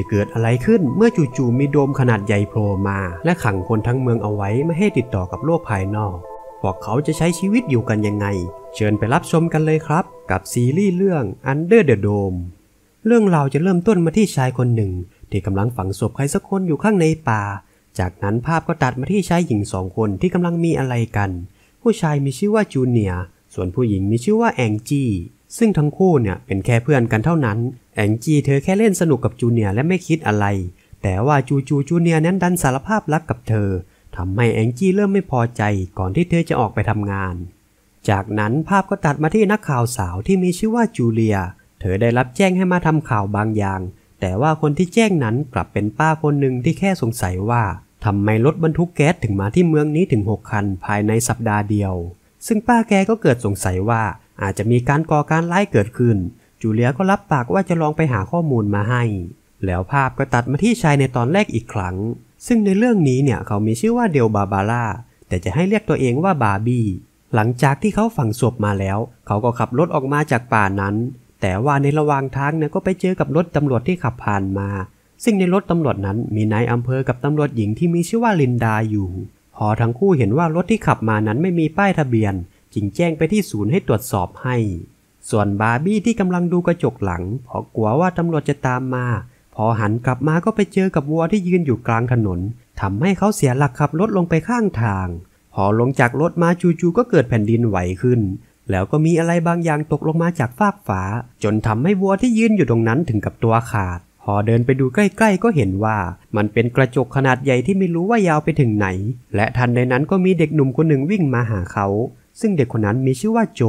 จะเกิดอะไรขึ้นเมื่อจู่ๆมีโดมขนาดใหญ่โผล่มา และขังคนทั้งเมืองเอาไว้ไม่ให้ติดต่อกับโลกภายนอก พวกเขาจะใช้ชีวิตอยู่กันยังไง เชิญไปรับชมกันเลยครับ กับซีรีส์เรื่อง Under the Dome เรื่องราวจะเริ่มต้นมาที่ชายคนหนึ่ง ที่กำลังฝังศพใครสักคนอยู่ข้างในป่า จากนั้นภาพก็ตัดมาที่ชายหญิงสองคนที่กำลังมีอะไรกัน ผู้ชายมีชื่อว่าจูเนียส่วนผู้หญิงมีชื่อว่าแองจี้ซึ่งทั้งคู่เนี่ยเป็นแค่เพื่อนกันเท่านั้น แองจี้เธอแค่เล่นสนุกกับจูเนียและไม่คิดอะไร แต่ว่าจูจูจูเนียนั้นดันสารภาพรักกับเธอ ทำให้แองจี้เริ่มไม่พอใจก่อนที่เธอจะออกไปทำงาน จากนั้นภาพก็ตัดมาที่นักข่าวสาวที่มีชื่อว่าจูเลีย เธอได้รับแจ้งให้มาทำข่าวบางอย่าง แต่ว่าคนที่แจ้งนั้นกลับเป็นป้าคนหนึ่งที่แค่สงสัยว่าทำไมรถบรรทุกแก๊สถึงมาที่เมืองนี้ถึง 6 คันภายในสัปดาห์เดียว ซึ่งป้าแกก็เกิดสงสัยว่าอาจจะมีการก่อการร้ายเกิดขึ้น จูเลียก็รับปากว่าจะลองไปหาข้อมูลมาให้ แล้วภาพก็ตัดมาที่ชายในตอนแรกอีกครั้ง ซึ่งในเรื่องนี้เนี่ยเขามีชื่อว่าเดลบาบาร่าแต่จะให้เรียกตัวเองว่าบาร์บี้หลังจากที่เขาฝังศพมาแล้ว เขาก็ขับรถออกมาจากป่านั้น แต่ว่าในระหว่างทางเนี่ยก็ไปเจอ กับรถตำรวจที่ขับผ่านมา ซึ่งในรถตำรวจนั้นมีนายอำเภอกับตำรวจหญิงที่มีชื่อว่าลินดาอยู่ พอทั้งคู่เห็นว่ารถที่ขับมานั้นไม่มีป้ายทะเบียนจึงแจ้งไปที่ศูนย์ให้ตรวจสอบให้ ส่วนบาร์บี้ที่กำลังดูกระจกหลังเพราะกลัวว่าตำรวจจะตามมา พอหันกลับมาก็ไปเจอกับวัวที่ยืนอยู่กลางถนนทำให้เขาเสียหลักขับรถลงไปข้างทาง พอลงจากรถมาจู่ๆก็เกิดแผ่นดินไหวขึ้น แล้วก็มีอะไรบางอย่างตกลงมาจากฟากฟ้า จนทำให้วัวที่ยืนอยู่ตรงนั้นถึงกับตัวขาด พอเดินไปดูใกล้ๆก็เห็นว่า มันเป็นกระจกขนาดใหญ่ที่ไม่รู้ว่ายาวไปถึงไหน และทันในนั้นก็มีเด็กหนุ่มคนหนึ่งวิ่งมาหาเขาซึ่งเด็กคนนั้นมีชื่อว่าโจ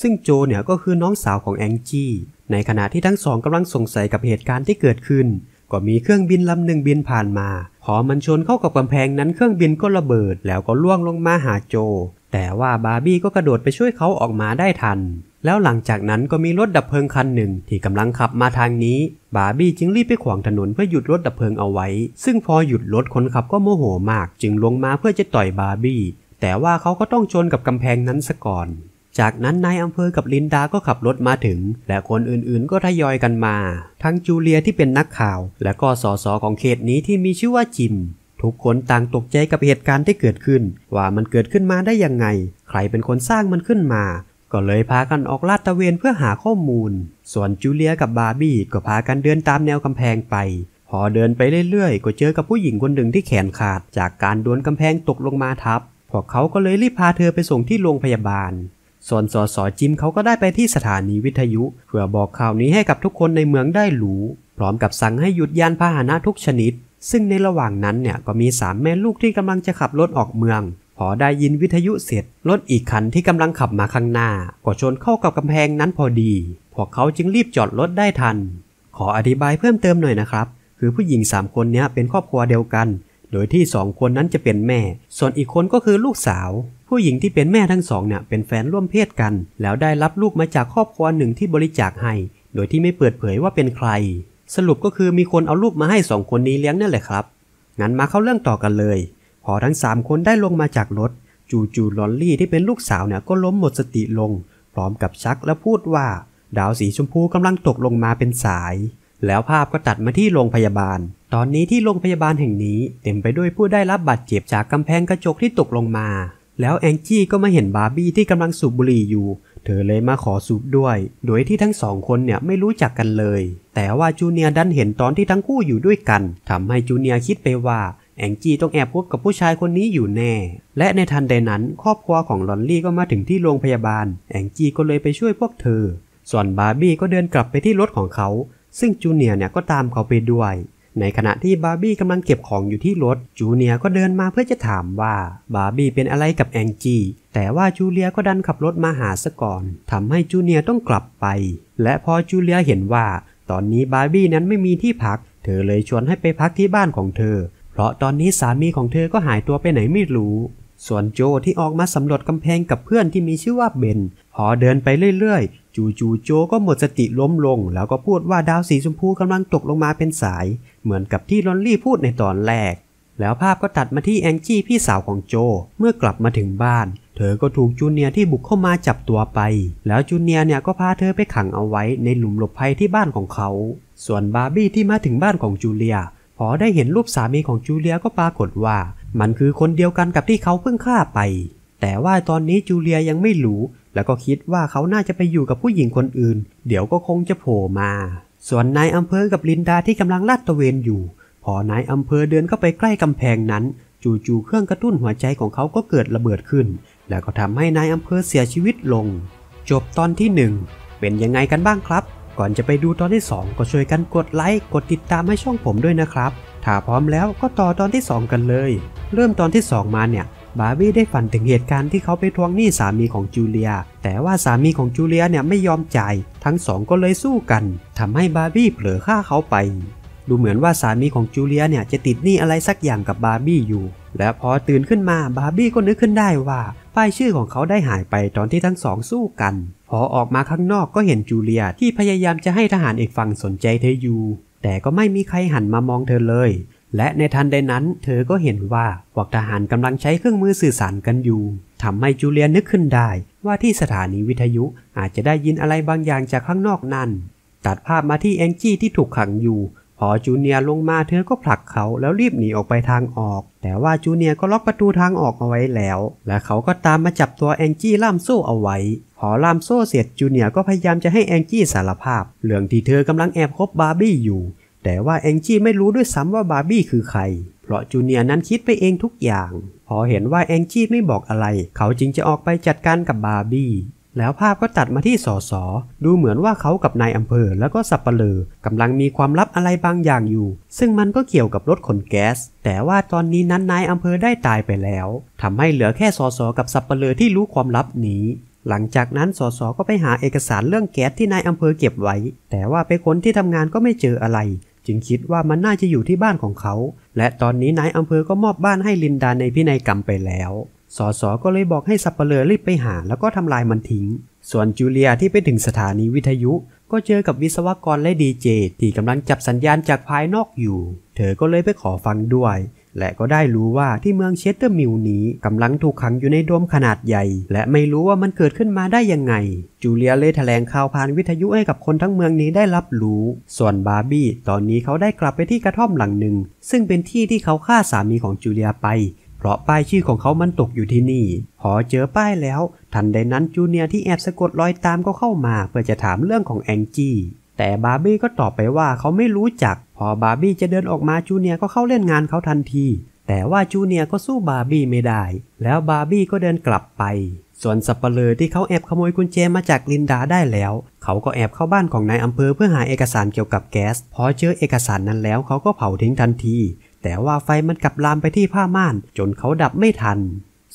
ซึ่งโจเนี่ยก็คือน้องสาวของแองจี้ ในขณะที่ทั้งสองกำลังสงสัยกับเหตุการณ์ที่เกิดขึ้น ก็มีเครื่องบินลำหนึ่งบินผ่านมา พอมันชนเข้ากับกำแพงนั้นเครื่องบินก็ระเบิดแล้วก็ล่วงลงมาหาโจ แต่ว่าบาร์บี้ก็กระโดดไปช่วยเขาออกมาได้ทัน แล้วหลังจากนั้นก็มีรถดับเพลิงคันหนึ่งที่กำลังขับมาทางนี้ บาร์บี้จึงรีบไปขวางถนนเพื่อหยุดรถดับเพลิงเอาไว้ ซึ่งพอหยุดรถคนขับก็โมโหมาก จึงลงมาเพื่อจะต่อยบาร์บี้แต่ว่าเขาก็ต้องชน กับกำแพงนั้นซะก่อน จากนั้นนายอำเภอกับลินดาก็ขับรถมาถึง และคนอื่น ๆ ก็ทยอยกันมา ทั้งจูเลียที่เป็นนักข่าว และก็สสของเขตนี้ที่มีชื่อว่าจิม ทุกคนต่างตกใจกับเหตุการณ์ที่เกิดขึ้น ว่ามันเกิดขึ้นมาได้ยังไง ใครเป็นคนสร้างมันขึ้นมา ก็เลยพากันออกลาดตระเวนเพื่อหาข้อมูล ส่วนจูเลียกับบาร์บี้ก็พากันเดินตามแนวกำแพงไป พอเดินไปเรื่อย ๆ ก็เจอกับผู้หญิงคนหนึ่งที่แขนขาดจากการโดนกำแพงตกลงมาทับพวกเขาก็เลยรีบพาเธอไปส่งที่โรงพยาบาล ส่วนสอสอจิมเขาก็ได้ไปที่สถานีวิทยุเพื่อบอกข่าวนี้ให้กับทุกคนในเมืองได้รู้ พร้อมกับสั่งให้หยุดยานพาหนะทุกชนิด ซึ่งในระหว่างนั้นเนี่ยก็มีสามแม่ลูกที่กำลังจะขับรถออกเมือง พอได้ยินวิทยุเสร็จรถอีกคันที่กำลังขับมาข้างหน้าก็ชนเข้ากับกำแพงนั้นพอดี พวกเขาจึงรีบจอดรถได้ทัน ขออธิบายเพิ่มเติมหน่อยนะครับ คือผู้หญิงสามคนนี้เป็นครอบครัวเดียวกันโดยที่สองคนนั้นจะเป็นแม่ ส่วนอีกคนก็คือลูกสาว ผู้หญิงที่เป็นแม่ทั้งสองเนี่ยเป็นแฟนร่วมเพศกัน แล้วได้รับลูกมาจากครอบครัวหนึ่งที่บริจาคให้ โดยที่ไม่เปิดเผยว่าเป็นใคร สรุปก็คือมีคนเอาลูกมาให้สองคนนี้เลี้ยงนั่นแหละครับ งั้นมาเข้าเรื่องต่อกันเลย พอทั้งสามคนได้ลงมาจากรถ จูจู ลอนลี่ที่เป็นลูกสาวเนี่ยก็ล้มหมดสติลง พร้อมกับชักและพูดว่า ดาวสีชมพูกำลังตกลงมาเป็นสาย แล้วภาพก็ตัดมาที่โรงพยาบาลตอนนี้ที่โรงพยาบาลแห่งนี้เต็มไปด้วยผู้ได้รับบาดเจ็บจากกำแพงกระจกที่ตกลงมา แล้วแองจี้ก็มาเห็นบาร์บี้ที่กำลังสูบบุหรี่อยู่ เธอเลยมาขอสูบด้วย โดยที่ทั้งสองคนเนี่ยไม่รู้จักกันเลย แต่ว่าจูเนียดันเห็นตอนที่ทั้งคู่อยู่ด้วยกัน ทำให้จูเนียคิดไปว่าแองจี้ต้องแอบพบกับผู้ชายคนนี้อยู่แน่ และในทันใดนั้น ครอบครัวของลอนลี่ก็มาถึงที่โรงพยาบาล แองจี้ก็เลยไปช่วยพวกเธอ ส่วนบาร์บี้ก็เดินกลับไปที่รถของเขา ซึ่งจูเนียร์เนี่ยก็ตามเขาไปด้วยในขณะที่บาร์บี้กำลังเก็บของอยู่ที่รถ จูเนียก็เดินมาเพื่อจะถามว่าบาร์บี้เป็นอะไรกับแองจี้แต่ว่าจูเลียก็ดันขับรถมาหาซะก่อน ทำให้จูเนียต้องกลับไป และพอจูเลียเห็นว่าตอนนี้บาร์บี้นั้นไม่มีที่พัก เธอเลยชวนให้ไปพักที่บ้านของเธอ เพราะตอนนี้สามีของเธอก็หายตัวไปไหนไม่รู้ส่วนโจที่ออกมาสำรวจกำแพงกับเพื่อนที่มีชื่อว่าเบนพอเดินไปเรื่อยๆจู่ๆโจก็หมดสติล้มลง แล้วก็พูดว่าดาวสีชมพูกำลังตกลงมาเป็นสาย เหมือนกับที่ลอนลี่พูดในตอนแรก แล้วภาพก็ตัดมาที่แองจี้พี่สาวของโจ เมื่อกลับมาถึงบ้าน เธอก็ถูกจูเนียร์ที่บุกเข้ามาจับตัวไป แล้วจูเนียร์เนี่ยก็พาเธอไปขังเอาไว้ในหลุมหลบภัยที่บ้านของเขา ส่วนบาร์บี้ที่มาถึงบ้านของจูเลียพอได้เห็นรูปสามีของจูเลียก็ปรากฏว่ามันคือคนเดียวกันกับที่เขาเพิ่งฆ่าไป แต่ว่าตอนนี้จูเลียยังไม่รู้ แล้วก็คิดว่าเขาน่าจะไปอยู่กับผู้หญิงคนอื่น เดี๋ยวก็คงจะโผล่มา ส่วนนายอำเภอกับลินดาที่กำลังลาดตระเวนอยู่ พอนายอำเภอเดินเข้าไปใกล้กำแพงนั้น จู่ๆเครื่องกระตุ้นหัวใจของเขาก็เกิดระเบิดขึ้น แล้วก็ทำให้นายอำเภอเสียชีวิตลง จบตอนที่หนึ่งเป็นยังไงกันบ้างครับก่อนจะไปดูตอนที่2ก็ช่วยกันกดไลค์กดติดตามให้ช่องผมด้วยนะครับ ถ้าพร้อมแล้วก็ต่อตอนที่ 2 กันเลยเริ่มตอนที่ 2 มาเนี่ย บาร์บี้ได้ฝันถึงเหตุการณ์ที่เขาไปทวงหนี้สามีของจูเลีย แต่ว่าสามีของจูเลียเนี่ยไม่ยอมจ่ายทั้งสองก็เลยสู้กันทำให้บาร์บี้เผลอฆ่าเขาไปดูเหมือนว่าสามีของจูเลียเนี่ยจะติดหนี้อะไรสักอย่างกับบาร์บี้อยู่ และพอตื่นขึ้นมาบาร์บี้ก็นึกขึ้นได้ว่าป้ายชื่อของเขาได้หายไปตอนที่ทั้งสองสู้กัน พอออกมาข้างนอกก็เห็นจูเลียที่พยายามจะให้ทหารอีกฝั่งสนใจเธออยู่ แต่ก็ไม่มีใครหันมามองเธอเลย และในทันใดนั้นเธอก็เห็นว่าพวกทหารกำลังใช้เครื่องมือสื่อสารกันอยู่ทำให้จูเลียนนึกขึ้นได้ ว่าที่สถานีวิทยุอาจจะได้ยินอะไรบางอย่างจากข้างนอกนั่นตัดภาพมาที่แองจี้ที่ถูกขังอยู่พอจูเนียลงมาเธอก็ผลักเขาแล้วรีบหนีออกไปทางออก แต่ว่าจูเนียก็ล็อกประตูทางออกเอาไว้แล้ว และเขาก็ตามมาจับตัวแองจี้ล่ามโซ่เอาไว้ พอล่ามโซ่เสร็จจูเนียก็พยายามจะให้แองจี้สารภาพ เรื่องที่เธอกำลังแอบคบบาร์บี้อยู่แต่ว่าแองจี้ไม่รู้ด้วยซ้ำว่าบาร์บี้คือใคร เพราะจูเนียนั้นคิดไปเองทุกอย่าง พอเห็นว่าแองจี้ไม่บอกอะไรเขาจึงจะออกไปจัดการกับบาร์บี้แล้วภาพก็ตัดมาที่สอสอดูเหมือนว่าเขากับนายอำเภอแล้วก็สับปะเลอกำลังมีความลับอะไรบางอย่างอยู่ ซึ่งมันก็เกี่ยวกับรถขนแก๊สแต่ว่าตอนนี้นั้นนายอำเภอได้ตายไปแล้วทำให้เหลือแค่สอสอกับสับปะเลอที่รู้ความลับนี้ หลังจากนั้นสส ก็ไปหาเอกสารเรื่องแก๊สที่นายอำเภอเก็บไว้ แต่ว่าไปค้นที่ทำงานก็ไม่เจออะไร จึงคิดว่ามันน่าจะอยู่ที่บ้านของเขา และตอนนี้นายอำเภอก็มอบบ้านให้ลินดาในพินัยกรรมไปแล้วสอสอก็เลยบอกให้สับเปลือรีบไปหา แล้วก็ทำลายมันทิ้ง ส่วนจูเลียที่ไปถึงสถานีวิทยุ ก็เจอกับวิศวกรและดีเจที่กำลังจับสัญญาณจากภายนอกอยู่ เธอก็เลยไปขอฟังด้วย และก็ได้รู้ว่าที่เมืองเชสเตอร์มิลนี้ กำลังถูกขังอยู่ในโดมขนาดใหญ่ และไม่รู้ว่ามันเกิดขึ้นมาได้ยังไง จูเลียเลยแถลงข่าวผ่านวิทยุให้กับคนทั้งเมืองนี้ได้รับรู้ ส่วนบาร์บี้ตอนนี้เขาได้กลับไปที่กระท่อมหลังหนึ่งซึ่งเป็นที่ที่เขาฆ่าสามีของจูเลียไปพราะป้ายชื่อของเขามันตกอยู่ที่นี่ พอเจอป้ายแล้ว ทันใดนั้นจูเนียร์ที่แอบสะกดรอยตามก็เข้ามา เพื่อจะถามเรื่องของแองจี้ แต่บาร์บี้ก็ตอบไปว่าเขาไม่รู้จัก พอบาร์บี้จะเดินออกมาจูเนียร์ก็เข้าเล่นงานเขาทันที แต่ว่าจูเนียร์ก็สู้บาร์บี้ไม่ได้ แล้วบาร์บี้ก็เดินกลับไป ส่วนสับเปล่อที่เขาแอบขโมยกุญแจมาจากลินดาได้แล้ว เขาก็แอบเข้าบ้านของนายอำเภอเพื่อหาเอกสารเกี่ยวกับแก๊ส พอเจอเอกสารนั้นแล้ว เขาก็เผาทิ้งทันทีแต่ว่าไฟมันกลับลามไปที่ผ้าม่านจนเขาดับไม่ทัน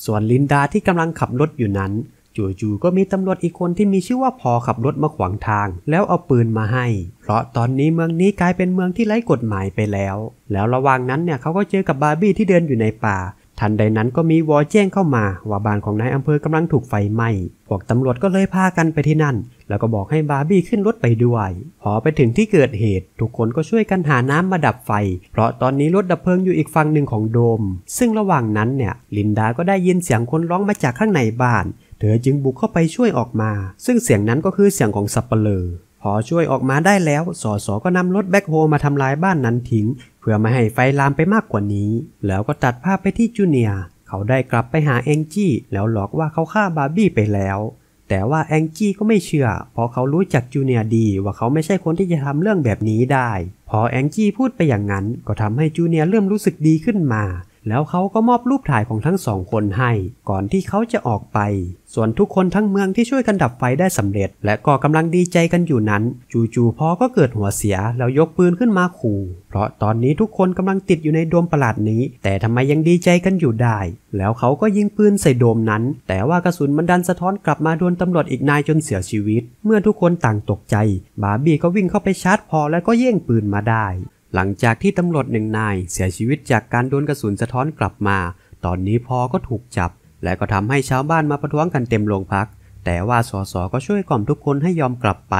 ส่วนลินดาที่กำลังขับรถอยู่นั้น จู่ๆก็มีตำรวจอีกคนที่มีชื่อว่าพอขับรถมาขวางทางแล้วเอาปืนมาให้ เพราะตอนนี้เมืองนี้กลายเป็นเมืองที่ไร้กฎหมายไปแล้ว แล้วระหว่างนั้นเนี่ยเขาก็เจอกับบาร์บี้ที่เดินอยู่ในป่าทันใดนั้นก็มีวอแจ้งเข้ามาว่าบ้านของนายอำเภอกำลังถูกไฟไหม้ พวกตำรวจก็เลยพากันไปที่นั่น แล้วก็บอกให้บาร์บี้ขึ้นรถไปด้วย พอไปถึงที่เกิดเหตุ ทุกคนก็ช่วยกันหาน้ำมาดับไฟ เพราะตอนนี้รถดับเพลิงอยู่อีกฝั่งหนึ่งของโดม ซึ่งระหว่างนั้นเนี่ย ลินดาก็ได้ยินเสียงคนร้องมาจากข้างในบ้านเธอจึงบุกเข้าไปช่วยออกมา ซึ่งเสียงนั้นก็คือเสียงของสับเปลือพอช่วยออกมาได้แล้วสอสอก็นำรถแบ็คโฮมาทำลายบ้านนั้นทิ้งเพื่อไม่ให้ไฟลามไปมากกว่านี้ แล้วก็ตัดภาพไปที่จูเนียเขาได้กลับไปหาแองจี้แล้วหลอกว่าเขาฆ่าบาร์บี้ไปแล้ว แต่ว่าแองจี้ก็ไม่เชื่อเพราะเขารู้จักจูเนียดีว่าเขาไม่ใช่คนที่จะทำเรื่องแบบนี้ได้ พอแองจี้พูดไปอย่างนั้นก็ทำให้จูเนียเริ่มรู้สึกดีขึ้นมาแล้วเขาก็มอบรูปถ่ายของทั้งสองคนให้ ก่อนที่เขาจะออกไป ส่วนทุกคนทั้งเมืองที่ช่วยกันดับไฟได้สำเร็จ และก็กำลังดีใจกันอยู่นั้น จู่ๆพ่อก็เกิดหัวเสียแล้วยกปืนขึ้นมาขู่เพราะตอนนี้ทุกคนกำลังติดอยู่ในโดมประหลาดนี้ แต่ทำไมยังดีใจกันอยู่ได้ แล้วเขาก็ยิงปืนใส่โดมนั้น แต่ว่ากระสุนมันดันสะท้อนกลับมาโดนตำรวจอีกนายจนเสียชีวิต เมื่อทุกคนต่างตกใจ บาบี้ก็วิ่งเข้าไปชาร์จพอแล้วก็เย่งปืนมาได้หลังจากที่ตำรวจหนึ่งนายเสียชีวิตจากการโดนกระสุนสะท้อนกลับมา ตอนนี้พอก็ถูกจับ และก็ทำให้ชาวบ้านมาประท้วงกันเต็มโรงพัก แต่ว่าสสก็ช่วยกล่อมทุกคนให้ยอมกลับไป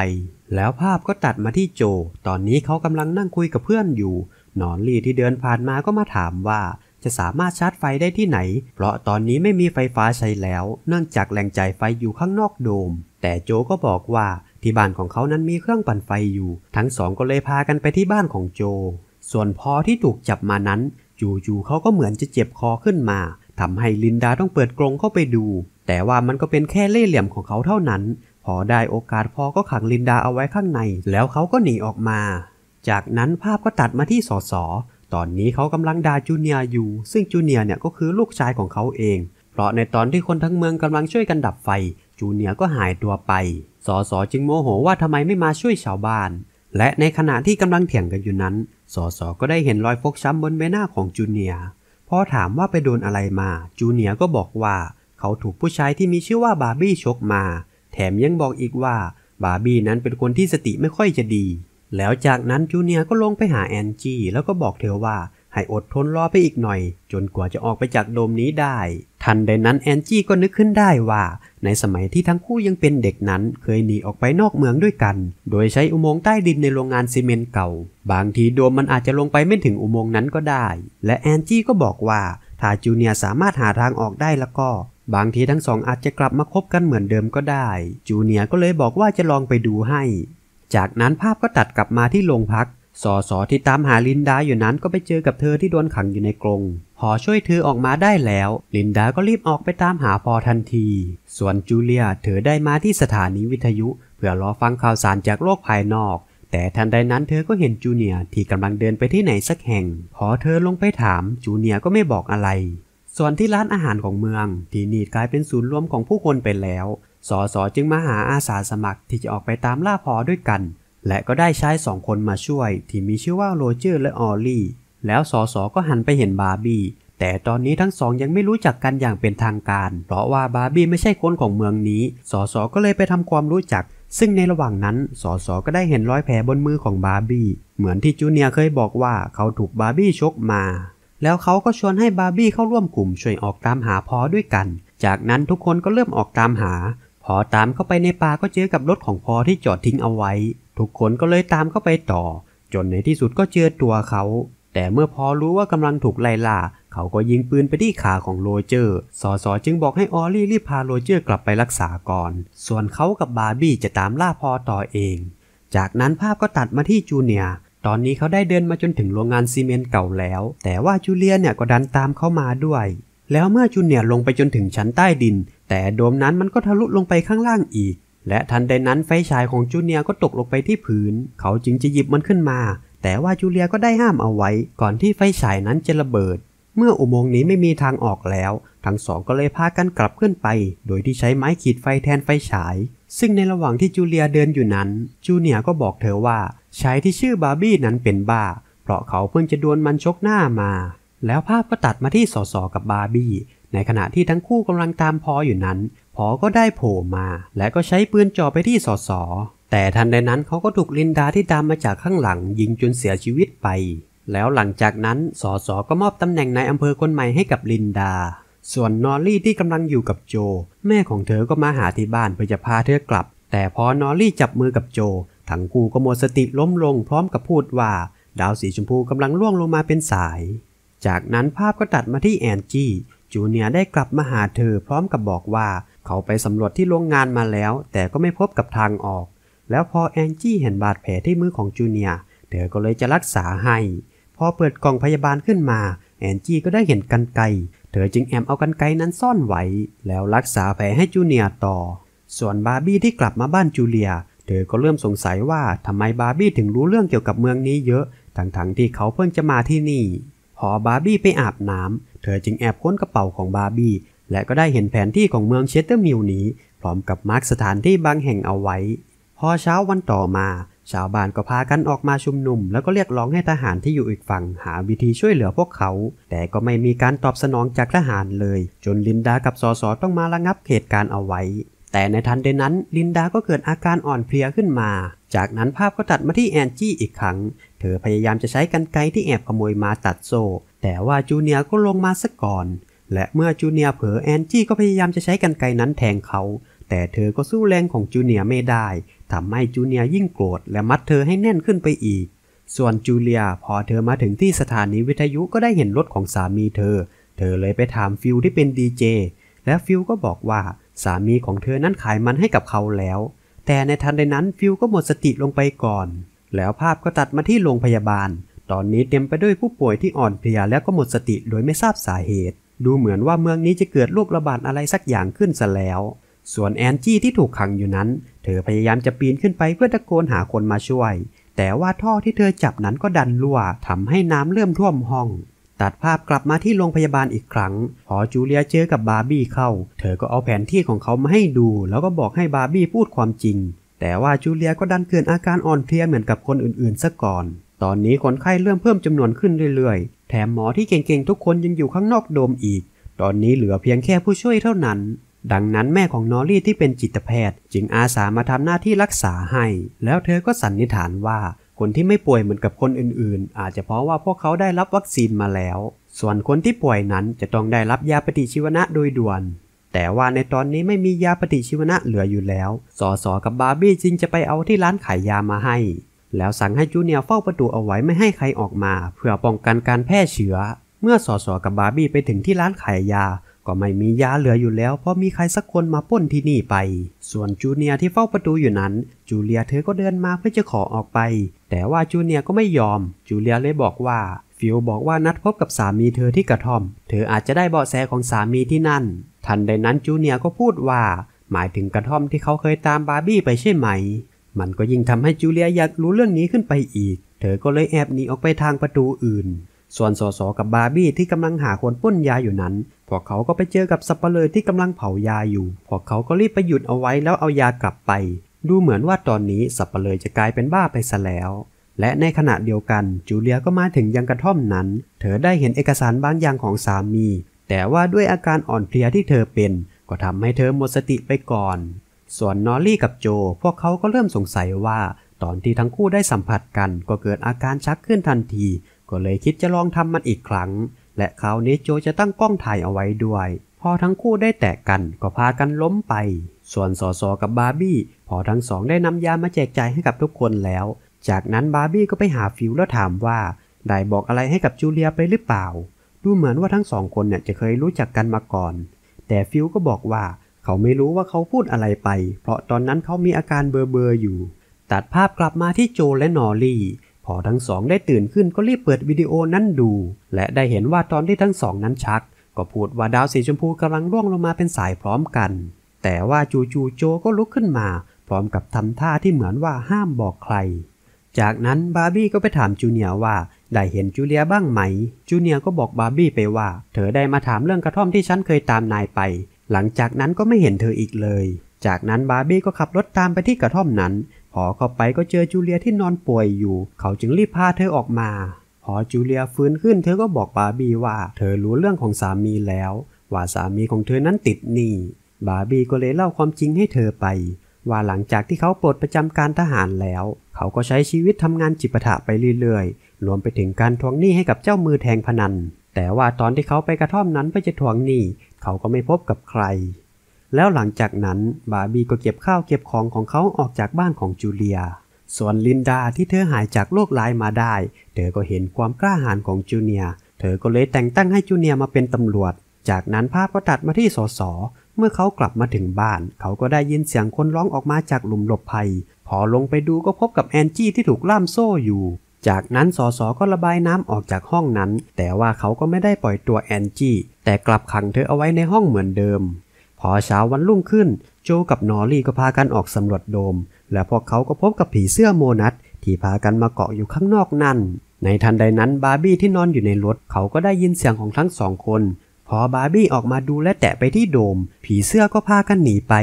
แล้วภาพก็ตัดมาที่โจ ตอนนี้เขากำลังนั่งคุยกับเพื่อนอยู่ หนอนลีที่เดินผ่านมาก็มาถามว่า จะสามารถชาร์จไฟได้ที่ไหน เพราะตอนนี้ไม่มีไฟฟ้าใช้แล้ว เนื่องจากแหล่งจ่ายไฟอยู่ข้างนอกโดม แต่โจก็บอกว่าที่บ้านของเขานั้นมีเครื่องปั่นไฟอยู่ ทั้งสองก็เลยพากันไปที่บ้านของโจ ส่วนพอที่ถูกจับมานั้น จู่ๆ เขาก็เหมือนจะเจ็บคอขึ้นมา ทำให้ลินดาต้องเปิดกรงเข้าไปดู แต่ว่ามันก็เป็นแค่เล่ห์เหลี่ยมของเขาเท่านั้น พอได้โอกาสพอก็ขังลินดาเอาไว้ข้างใน แล้วเขาก็หนีออกมา จากนั้นภาพก็ตัดมาที่สอสอตอนนี้เขากำลังด่าจูเนียอยู่ ซึ่งจูเนียเนี่ยก็คือลูกชายของเขาเอง เพราะในตอนที่คนทั้งเมืองกำลังช่วยกันดับไฟ จูเนียก็หายตัวไปสสจึงโมโหว่าทำไมไม่มาช่วยชาวบ้าน และในขณะที่กำลังเถียงกันอยู่นั้นสสก็ได้เห็นรอยฟกช้ำบนใบหน้าของจูเนียพอถามว่าไปโดนอะไรมา จูเนียก็บอกว่า เขาถูกผู้ชายที่มีชื่อว่าบาร์บี้ชกมา แถมยังบอกอีกว่า บาร์บี้นั้นเป็นคนที่สติไม่ค่อยจะดีแล้วจากนั้นจูเนียก็ลงไปหาแอนจี้แล้วก็บอกเธอว่าให้อดทนรอไปอีกหน่อย จนกว่าจะออกไปจากโดมนี้ได้ทันใดนั้นแอนจี้ก็นึกขึ้นได้ว่าในสมัยที่ทั้งคู่ยังเป็นเด็กนั้นเคยหนีออกไปนอกเมืองด้วยกัน โดยใช้อุโมงค์ใต้ดินในโรงงานซีเมนต์เก่า บางทีดวมมันอาจจะลงไปไม่ถึงอุโมงค์นั้นก็ได้ และแอนจี้ก็บอกว่าถ้าจูเนียสามารถหาทางออกได้แล้วก็ บางทีทั้งสองอาจจะกลับมาคบกันเหมือนเดิมก็ได้ จูเนียก็เลยบอกว่าจะลองไปดูให้ จากนั้นภาพก็ตัดกลับมาที่โรงพักสอสอที่ตามหาลินดาอยู่นั้นก็ไปเจอกับเธอที่โดนขังอยู่ในกรงพอช่วยเธอออกมาได้แล้ว ลินดาก็รีบออกไปตามหาพอทันที ส่วนจูเลียเธอได้มาที่สถานีวิทยุ เพื่อรอฟังข่าวสารจากโลกภายนอก แต่ทันใดนั้นเธอก็เห็นจูเนียที่กำลังเดินไปที่ไหนสักแห่ง พอเธอลงไปถามจูเนียก็ไม่บอกอะไร ส่วนที่ร้านอาหารของเมือง ที่นี่กลายเป็นศูนย์รวมของผู้คนไปแล้วสอสอจึงมาหาอาสาสมัครที่จะออกไปตามล่าพอด้วยกัน และก็ได้ใช้สองคนมาช่วย ที่มีชื่อว่าโรเจอร์ และออลลี่แล้วสอสอก็หันไปเห็นบาร์บี้ แต่ตอนนี้ทั้งสองยังไม่รู้จักกันอย่างเป็นทางการ เพราะว่าบาร์บี้ไม่ใช่คนของเมืองนี้สอสอก็เลยไปทำความรู้จัก ซึ่งในระหว่างนั้นสอสอก็ได้เห็นรอยแผลบนมือของบาร์บี้ เหมือนที่จูเนียเคยบอกว่าเขาถูกบาร์บี้ชกมา แล้วเขาก็ชวนให้บาร์บี้เข้าร่วมกลุ่ม ช่วยออกตามหาพอด้วยกัน จากนั้นทุกคนก็เริ่มออกตามหา พอตามเข้าไปในป่าก็เจอกับรถของพอที่จอดทิ้งเอาไว้ ทุกคนก็เลยตามเข้าไปต่อ จนในที่สุดก็เจอตัวเขาแต่เมื่อพอรู้ว่ากำลังถูกไล่ล่าเขาก็ยิงปืนไปที่ขาของโรเจอร์สอสอจึงบอกให้ออลลี่รีบพาโรเจอร์กลับไปรักษาก่อน ส่วนเขากับบาร์บี้จะตามล่าพอต่อเอง จากนั้นภาพก็ตัดมาที่จูเนียตอนนี้เขาได้เดินมาจนถึงโรงงานซีเมนต์เก่าแล้ว แต่ว่าจูเลียเนี่ยก็ดันตามเข้ามาด้วย แล้วเมื่อจูเนียลงไปจนถึงชั้นใต้ดิน แต่โดมนั้นมันก็ทะลุลงไปข้างล่างอีก และทันใดนั้นไฟฉายของจูเนียก็ตกลงไปที่พื้นเขาจึงจะหยิบมันขึ้นมาแต่ว่าจูเลียก็ได้ห้ามเอาไว้ ก่อนที่ไฟฉายนั้นจะระเบิด เมื่ออุโมงค์นี้ไม่มีทางออกแล้ว ทั้งสองก็เลยพากันกลับขึ้นไป โดยที่ใช้ไม้ขีดไฟแทนไฟฉาย ซึ่งในระหว่างที่จูเลียเดินอยู่นั้น จูเนียก็บอกเธอว่าชายที่ชื่อบาร์บี้นั้นเป็นบ้าเพราะเขาเพิ่งจะดวลมันชกหน้ามา แล้วภาพก็ตัดมาที่สอสอกับบาร์บี้ในขณะที่ทั้งคู่กำลังตามพออยู่นั้นพอก็ได้โผล่มา และก็ใช้ปืนจ่อไปที่สอสอแต่ทันใดนั้นเขาก็ถูกลินดาที่ตามมาจากข้างหลังยิงจนเสียชีวิตไป แล้วหลังจากนั้นสอสอก็มอบตำแหน่งนายอำเภอคนใหม่ให้กับลินดา ส่วนนอรี่ที่กำลังอยู่กับโจ แม่ของเธอก็มาหาที่บ้านเพื่อจะพาเธอกลับ แต่พอนอรี่จับมือกับโจทั้งคู่ก็หมดสติล้มลงพร้อมกับพูดว่า ดาวสีชมพูกำลังล่วงลงมาเป็นสาย จากนั้นภาพก็ตัดมาที่แอนจี้ จูเนียได้กลับมาหาเธอ พร้อมกับบอกว่า เขาไปสำรวจที่โรงงานมาแล้ว แต่ก็ไม่พบกับทางออกแล้วพอแองจี้เห็นบาดแผลที่มือของจูเนียเธอก็เลยจะรักษาให้ พอเปิดกล่องพยาบาลขึ้นมา แองจี้ก็ได้เห็นกันไกเธอจึงแอบเอากันไกนั้นซ่อนไว้ แล้วรักษาแผลให้จูเนียต่อ ส่วนบาร์บี้ที่กลับมาบ้านจูเลีย เธอก็เริ่มสงสัยว่าทำไมบาร์บี้ถึงรู้เรื่องเกี่ยวกับเมืองนี้เยอะ ทั้งๆทที่เขาเพิ่งจะมาที่นี่ พอบาร์บี้ไปอาบน้ำ เธอจึงแอบค้นกระเป๋าของบาร์บี้ และก็ได้เห็นแผนที่ของเมืองเชสเตอร์มิลนี้ พร้อมกับมาร์กสถานที่บางแห่งเอาไว้พอเช้าวันต่อมา ชาวบ้านก็พากันออกมาชุมนุมแล้วก็เรียกร้องให้ทหารที่อยู่อีกฝั่งหาวิธีช่วยเหลือพวกเขา แต่ก็ไม่มีการตอบสนองจากทหารเลย จนลินดากับสอสอต้องมาระงับเหตุการณ์เอาไว้ แต่ในทันใดนั้นลินดาก็เกิดอาการอ่อนเพลียขึ้นมา จากนั้นภาพก็ตัดมาที่แอนจี้อีกครั้ง เธอพยายามจะใช้กันไกที่แอบขโมยมาตัดโซ่ แต่ว่าจูเนียก็ลงมาซะก่อน และเมื่อจูเนียเผลอแอนจี้ก็พยายามจะใช้กันไกนั้นแทงเขาแต่เธอก็สู้แรงของจูเนียไม่ได้ทำให้จูเนียยิ่งโกรธ และมัดเธอให้แน่นขึ้นไปอีก ส่วนจูเลียพอเธอมาถึงที่สถานีวิทยุก็ได้เห็นรถของสามีเธอ เธอเลยไปถามฟิลที่เป็นดีเจ และฟิลก็บอกว่าสามีของเธอนั้นขายมันให้กับเขาแล้ว แต่ในทันใดนั้นฟิลก็หมดสติลงไปก่อน แล้วภาพก็ตัดมาที่โรงพยาบาล ตอนนี้เต็มไปด้วยผู้ป่วยที่อ่อนเพลียและก็หมดสติโดยไม่ทราบสาเหตุ ดูเหมือนว่าเมืองนี้จะเกิดโรคระบาดอะไรสักอย่างขึ้นซะแล้ว ส่วนแอนจี้ที่ถูกขังอยู่นั้นธอพยายามจะปีนขึ้นไปเพื่อตะโกนหาคนมาช่วย แต่ว่าท่อที่เธอจับนั้นก็ดันรั่วทำให้น้ำเริ่มท่วมห้อง ตัดภาพกลับมาที่โรงพยาบาลอีกครั้ง พอจูเลียเจอกับบาร์บี้เข้า เธอก็เอาแผนที่ของเขามาให้ดู แล้วก็บอกให้บาร์บี้พูดความจริง แต่ว่าจูเลียก็ดันเกินอาการอ่อนเพลียเหมือนกับคนอื่นๆซะก่อน ตอนนี้คนไข้เริ่มเพิ่มจำนวนขึ้นเรื่อยๆ แถมหมอที่เก่งๆทุกคนยังอยู่ข้างนอกโดมอีก ตอนนี้เหลือเพียงแค่ผู้ช่วยเท่านั้นดังนั้นแม่ของนอรี่ที่เป็นจิตแพทย์ จึงอาสามาทำหน้าที่รักษาให้ แล้วเธอก็สันนิษฐานว่าคนที่ไม่ป่วยเหมือนกับคนอื่นๆ อาจจะเพราะว่าพวกเขาได้รับวัคซีนมาแล้ว ส่วนคนที่ป่วยนั้นจะต้องได้รับยาปฏิชีวนะโดยด่วน แต่ว่าในตอนนี้ไม่มียาปฏิชีวนะเหลืออยู่แล้ว สอสอกับบาร์บี้จึงจะไปเอาที่ร้านขายยามาให้ แล้วสั่งให้จูเนียเฝ้าประตูเอาไว้ไม่ให้ใครออกมา เพื่อป้องกันการแพร่เชื้อ เมื่อสอสอกับบาร์บี้ไปถึงที่ร้านขายยาก็ไม่มียาเหลืออยู่แล้วเพราะมีใครสักคนมาป้นที่นี่ไป ส่วนจูเนียที่เฝ้าประตูอยู่นั้น จูเลียเธอก็เดินมาเพื่อจะขอออกไป แต่ว่าจูเนียก็ไม่ยอม จูเลียเลยบอกว่าฟิลบอกว่านัดพบกับสามีเธอที่กระท่อม เธออาจจะได้เบาะแสของสามีที่นั่น ทันใดนั้นจูเนียก็พูดว่า หมายถึงกระท่อมที่เขาเคยตามบาร์บี้ไปใช่ไหม มันก็ยิ่งทำให้จูเลียอยากรู้เรื่องนี้ขึ้นไปอีก เธอก็เลยแอบหนีออกไปทางประตูอื่น ส่วนสอสอกับบาร์บี้ที่กำลังหาคนป้นยาอยู่นั้นพวกเขาก็ไปเจอกับสับเลือที่กำลังเผายาอยู่ พวกเขาก็รีบไปหยุดเอาไว้แล้วเอายากลับไป ดูเหมือนว่าตอนนี้สับเลือจะกลายเป็นบ้าไปซะแล้ว และในขณะเดียวกันจูเลียก็มาถึงยังกระท่อมนั้น เธอได้เห็นเอกสารบางอย่างของสามี แต่ว่าด้วยอาการอ่อนเพลียที่เธอเป็น ก็ทำให้เธอหมดสติไปก่อน ส่วนนอรี่กับโจ พวกเขาก็เริ่มสงสัยว่า ตอนที่ทั้งคู่ได้สัมผัสกัน ก็เกิดอาการชักขึ้นทันที ก็เลยคิดจะลองทำมันอีกครั้งและคราวนี้โจจะตั้งกล้องถ่ายเอาไว้ด้วย พอทั้งคู่ได้แตะกันก็พากันล้มไป ส่วนสอสอกับบาร์บี้พอทั้งสองได้นำยามาแจกจ่ายให้กับทุกคนแล้ว จากนั้นบาร์บี้ก็ไปหาฟิวแล้วถามว่า ได้บอกอะไรให้กับจูเลียไปหรือเปล่า ดูเหมือนว่าทั้งสองคนเนี่ยจะเคยรู้จักกันมาก่อน แต่ฟิวก็บอกว่า เขาไม่รู้ว่าเขาพูดอะไรไป เพราะตอนนั้นเขามีอาการเบอร์เบอร์อยู่ ตัดภาพกลับมาที่โจและนอรี่พอทั้งสองได้ตื่นขึ้นก็รีบเปิดวิดีโอนั้นดู และได้เห็นว่าตอนที่ทั้งสองนั้นชักก็พูดว่าดาวสีชมพูกำลังร่วงลงมาเป็นสายพร้อมกัน แต่ว่าจูจูโจก็ลุกขึ้นมา พร้อมกับทำท่าที่เหมือนว่าห้ามบอกใคร จากนั้นบาร์บี้ก็ไปถามจูเนียว่า ได้เห็นจูเลียบ้างไหม จูเนียก็บอกบาร์บี้ไปว่า เธอได้มาถามเรื่องกระท่อมที่ฉันเคยตามนายไป หลังจากนั้นก็ไม่เห็นเธออีกเลย จากนั้นบาร์บี้ก็ขับรถตามไปที่กระท่อมนั้นพอเข้าไปก็เจอจูเลียที่นอนป่วยอยู่ เขาจึงรีบพาเธอออกมา พอจูเลียฟื้นขึ้นเธอก็บอกบาร์บี้ว่า เธอรู้เรื่องของสามีแล้ว ว่าสามีของเธอนั้นติดหนี้บาร์บี้ก็เลยเล่าความจริงให้เธอไป ว่าหลังจากที่เขาปลดประจำการทหารแล้ว เขาก็ใช้ชีวิตทำงานจิปาถะไปเรื่อยๆ รวมไปถึงการทวงหนี้ให้กับเจ้ามือแทงพนัน แต่ว่าตอนที่เขาไปกระท่อมนั้นเพื่อจะทวงหนี้เขาก็ไม่พบกับใครแล้วหลังจากนั้นบาร์บี้ก็เก็บข้าวเก็บของของเขาออกจากบ้านของจูเลีย ส่วนลินดาที่เธอหายจากโรคร้ายมาได้เธอก็เห็นความกล้าหาญของจูเนีย เธอก็เลยแต่งตั้งให้จูเนียมาเป็น ตำรวจ จากนั้นภาพก็ตัดมาที่สสเมื่อเขากลับมาถึงบ้าน เขาก็ได้ยินเสียง คนร้องออกมาจากหลุมหลบภัย พอลงไปดูก็พบกับแอนจี้ที่ถูกล่ามโซ่อยู่ จากนั้นสสก็ระบายน้ำออกจากห้องนั้น แต่ว่าเขาก็ไม่ได้ปล่อยตัวแอนจี้แต่กลับขังเธอเอาไว้ในห้องเหมือนเดิมพอเช้าวันรุ่งขึ้น โจกับนอรี่ก็พากันออกสำรวจโดม และพวกเขาก็พบกับผีเสื้อโมนัสที่พากันมาเกาะอยู่ข้างนอกนั่นในทันใดนั้นบาร์บี้ที่นอนอยู่ในรถเขาก็ได้ยินเสียงของทั้งสองคน พอบาร์บี้ออกมาดูและแตะไปที่โดม ผีเสื้อก็พากันหนีไป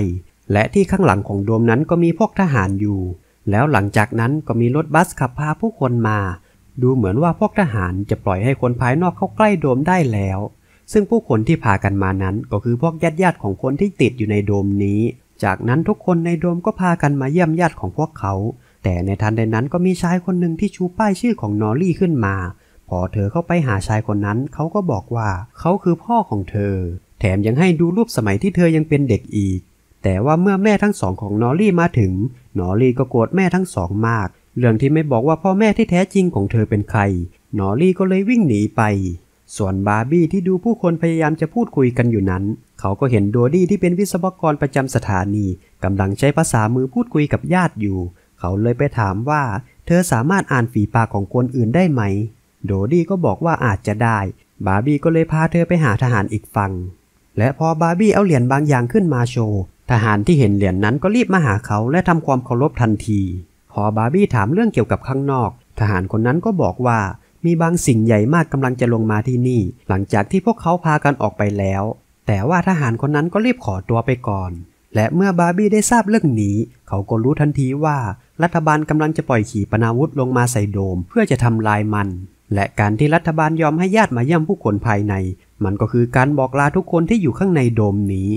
และที่ข้างหลังของโดมนั้นก็มีพวกทหารอยู่ แล้วหลังจากนั้นก็มีรถบัสขับพาผู้คนมา ดูเหมือนว่าพวกทหารจะปล่อยให้คนภายนอกเข้าใกล้โดมได้แล้วซึ่งผู้คนที่พากันมานั้นก็คือพวกญาติญาติของคนที่ติดอยู่ในโดมนี้ จากนั้นทุกคนในโดมก็พากันมาเยี่ยมญาติของพวกเขา แต่ในทันใดนั้นก็มีชายคนหนึ่งที่ชูป้ายชื่อของนอรี่ขึ้นมา พอเธอเข้าไปหาชายคนนั้น เขาก็บอกว่าเขาคือพ่อของเธอ แถมยังให้ดูรูปสมัยที่เธอยังเป็นเด็กอีก แต่ว่าเมื่อแม่ทั้งสองของนอรี่มาถึง นอรี่ก็โกรธแม่ทั้งสองมาก เรื่องที่ไม่บอกว่าพ่อแม่ที่แท้จริงของเธอเป็นใคร นอรี่ก็เลยวิ่งหนีไปส่วนบาร์บี้ที่ดูผู้คนพยายามจะพูดคุยกันอยู่นั้น เขาก็เห็นโดดี้ที่เป็นวิศวกรประจำสถานีกำลังใช้ภาษามือพูดคุยกับญาติอยู่ เขาเลยไปถามว่า เธอสามารถอ่านฝีปากของคนอื่นได้ไหม โดดี้ก็บอกว่าอาจจะได้ บาร์บี้ก็เลยพาเธอไปหาทหารอีกฝั่งและพอบาร์บี้เอาเหรียญบางอย่างขึ้นมาโชว์ทหารที่เห็นเหรียญนนั้นก็รีบมาหาเขาและทำความเคารพทันทีพอบาร์บี้ถามเรื่องเกี่ยวกับข้างนอก ทหารคนนั้นก็บอกว่ามีบางสิ่งใหญ่มากกำลังจะลงมาที่นี่ หลังจากที่พวกเขาพากันออกไปแล้ว แต่ว่าทหารคนนั้นก็รีบขอตัวไปก่อน และเมื่อบาร์บี้ได้ทราบเรื่องนี้ เขาก็รู้ทันทีว่ารัฐบาลกำลังจะปล่อยขีปนาวุธลงมาใส่โดมเพื่อจะทำลายมัน และการที่รัฐบาลยอมให้ญาติมาเยี่ยมผู้คนภายใน มันก็คือการบอกลาทุกคนที่อยู่ข้างในโดมนี้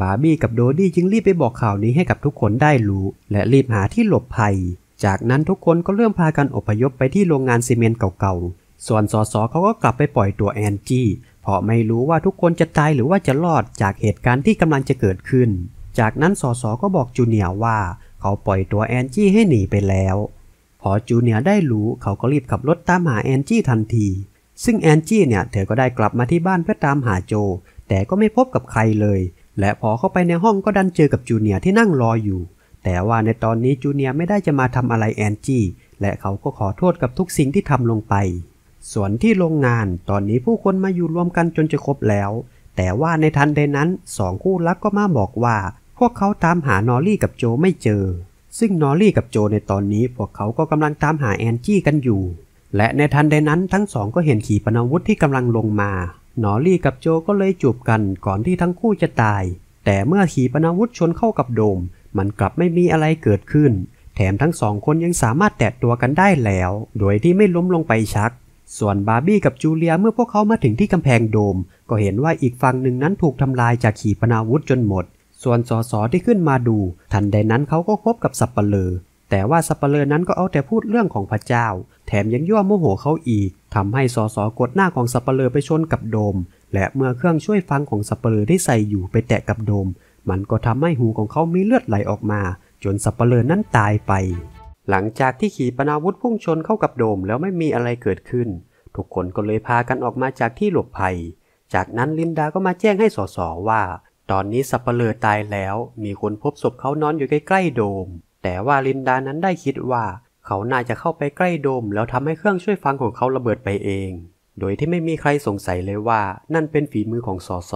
บาร์บี้กับโดดี้จึงรีบไปบอกข่าวนี้ให้กับทุกคนได้รู้และรีบหาที่หลบภัยจากนั้นทุกคนก็เริ่มพากันอพยพไปที่โรงงานซีเมนต์เก่าๆ ส่วนสอสอเขาก็กลับไปปล่อยตัวแอนจี้เพราะไม่รู้ว่าทุกคนจะตายหรือว่าจะรอดจากเหตุการณ์ที่กำลังจะเกิดขึ้น จากนั้นสอสอก็บอกจูเนียร์ว่าเขาปล่อยตัวแอนจี้ให้หนีไปแล้ว พอจูเนียร์ได้รู้เขาก็รีบขับรถตามหาแอนจี้ทันที ซึ่งแอนจี้เนี่ยเธอก็ได้กลับมาที่บ้านเพื่อตามหาโจแต่ก็ไม่พบกับใครเลย และพอเข้าไปในห้องก็ดันเจอกับจูเนียร์ที่นั่งรออยู่แต่ว่าในตอนนี้จูเนียไม่ได้จะมาทำอะไรแอนจี้และเขาก็ขอโทษกับทุกสิ่งที่ทำลงไป ส่วนที่โรงงาน ตอนนี้ผู้คนมาอยู่รวมกันจนจะครบแล้ว แต่ว่าในทันใดนั้นสองคู่รักก็มาบอกว่า พวกเขาตามหานอรี่กับโจไม่เจอ ซึ่งนอรี่กับโจในตอนนี้ พวกเขาก็กำลังตามหาแอนจี้กันอยู่และในทันใดนั้นทั้งสองก็เห็นขีปนาวุธที่กำลังลงมา นอรี่กับโจก็เลยจูบกัน ก่อนที่ทั้งคู่จะตาย แต่เมื่อขีปนาวุธชนเข้ากับโดมมันกลับไม่มีอะไรเกิดขึ้น แถมทั้งสองคนยังสามารถแตะตัวกันได้แล้ว โดยที่ไม่ล้มลงไปชัก ส่วนบาร์บี้กับจูเลีย เมื่อพวกเขามาถึงที่กำแพงโดม ก็เห็นว่าอีกฝั่งหนึ่งนั้นถูกทำลายจากขีปนาวุธจนหมด ส่วนสอสอที่ขึ้นมาดู ทันใดนั้นเขาก็พบกับสับปะเลอแต่ว่าสับปะเลอนั้นก็เอาแต่พูดเรื่องของพระเจ้า แถมยังย่อโมโหเขาอีก ทำให้สอสอกดหน้าของสับปะเลอไปชนกับโดม และเมื่อเครื่องช่วยฟังของสับปะเลอที่ใส่อยู่ไปแตะกับโดมมันก็ทำให้หูของเขามีเลือดไหลออกมา จนสับเปลือนั้นตายไป หลังจากที่ขี่ปนาวุธพุ่งชนเข้ากับโดมแล้วไม่มีอะไรเกิดขึ้นทุกคนก็เลยพากันออกมาจากที่หลบภัย จากนั้นลินดาก็มาแจ้งให้สสว่า ตอนนี้สับเปลือตายแล้วมีคนพบศพเขานอนอยู่ใกล้ๆโดม แต่ว่าลินดานั้นได้คิดว่า เขาน่าจะเข้าไปใกล้โดมแล้วทำให้เครื่องช่วยฟังของเขาระเบิดไปเอง โดยที่ไม่มีใครสงสัยเลยว่านั่นเป็นฝีมือของสส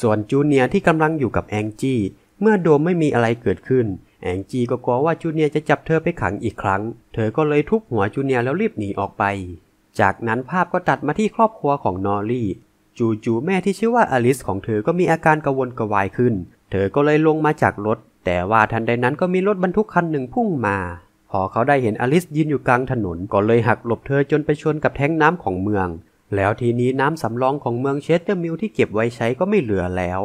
ส่วนจูเนียที่กำลังอยู่กับแองจี้เมื่อโดมไม่มีอะไรเกิดขึ้น แองจี้ก็กลัวว่าจูเนียจะจับเธอไปขังอีกครั้ง เธอก็เลยทุบหัวจูเนียแล้วรีบหนีออกไป จากนั้นภาพก็ตัดมาที่ครอบครัวของนอรี่ จูจูแม่ที่ชื่อว่าอลิสของเธอก็มีอาการกระวนกระวายขึ้น เธอก็เลยลงมาจากรถ แต่ว่าทันใดนั้นก็มีรถบรรทุกคันหนึ่งพุ่งมา พอเขาได้เห็นอลิสยืนอยู่กลางถนน ก็เลยหักหลบเธอจนไปชนกับแท้งน้ำของเมืองแล้วทีนี้น้ำสำรองของเมืองเชสเตอร์มิลที่เก็บไว้ใช้ก็ไม่เหลือแล้ว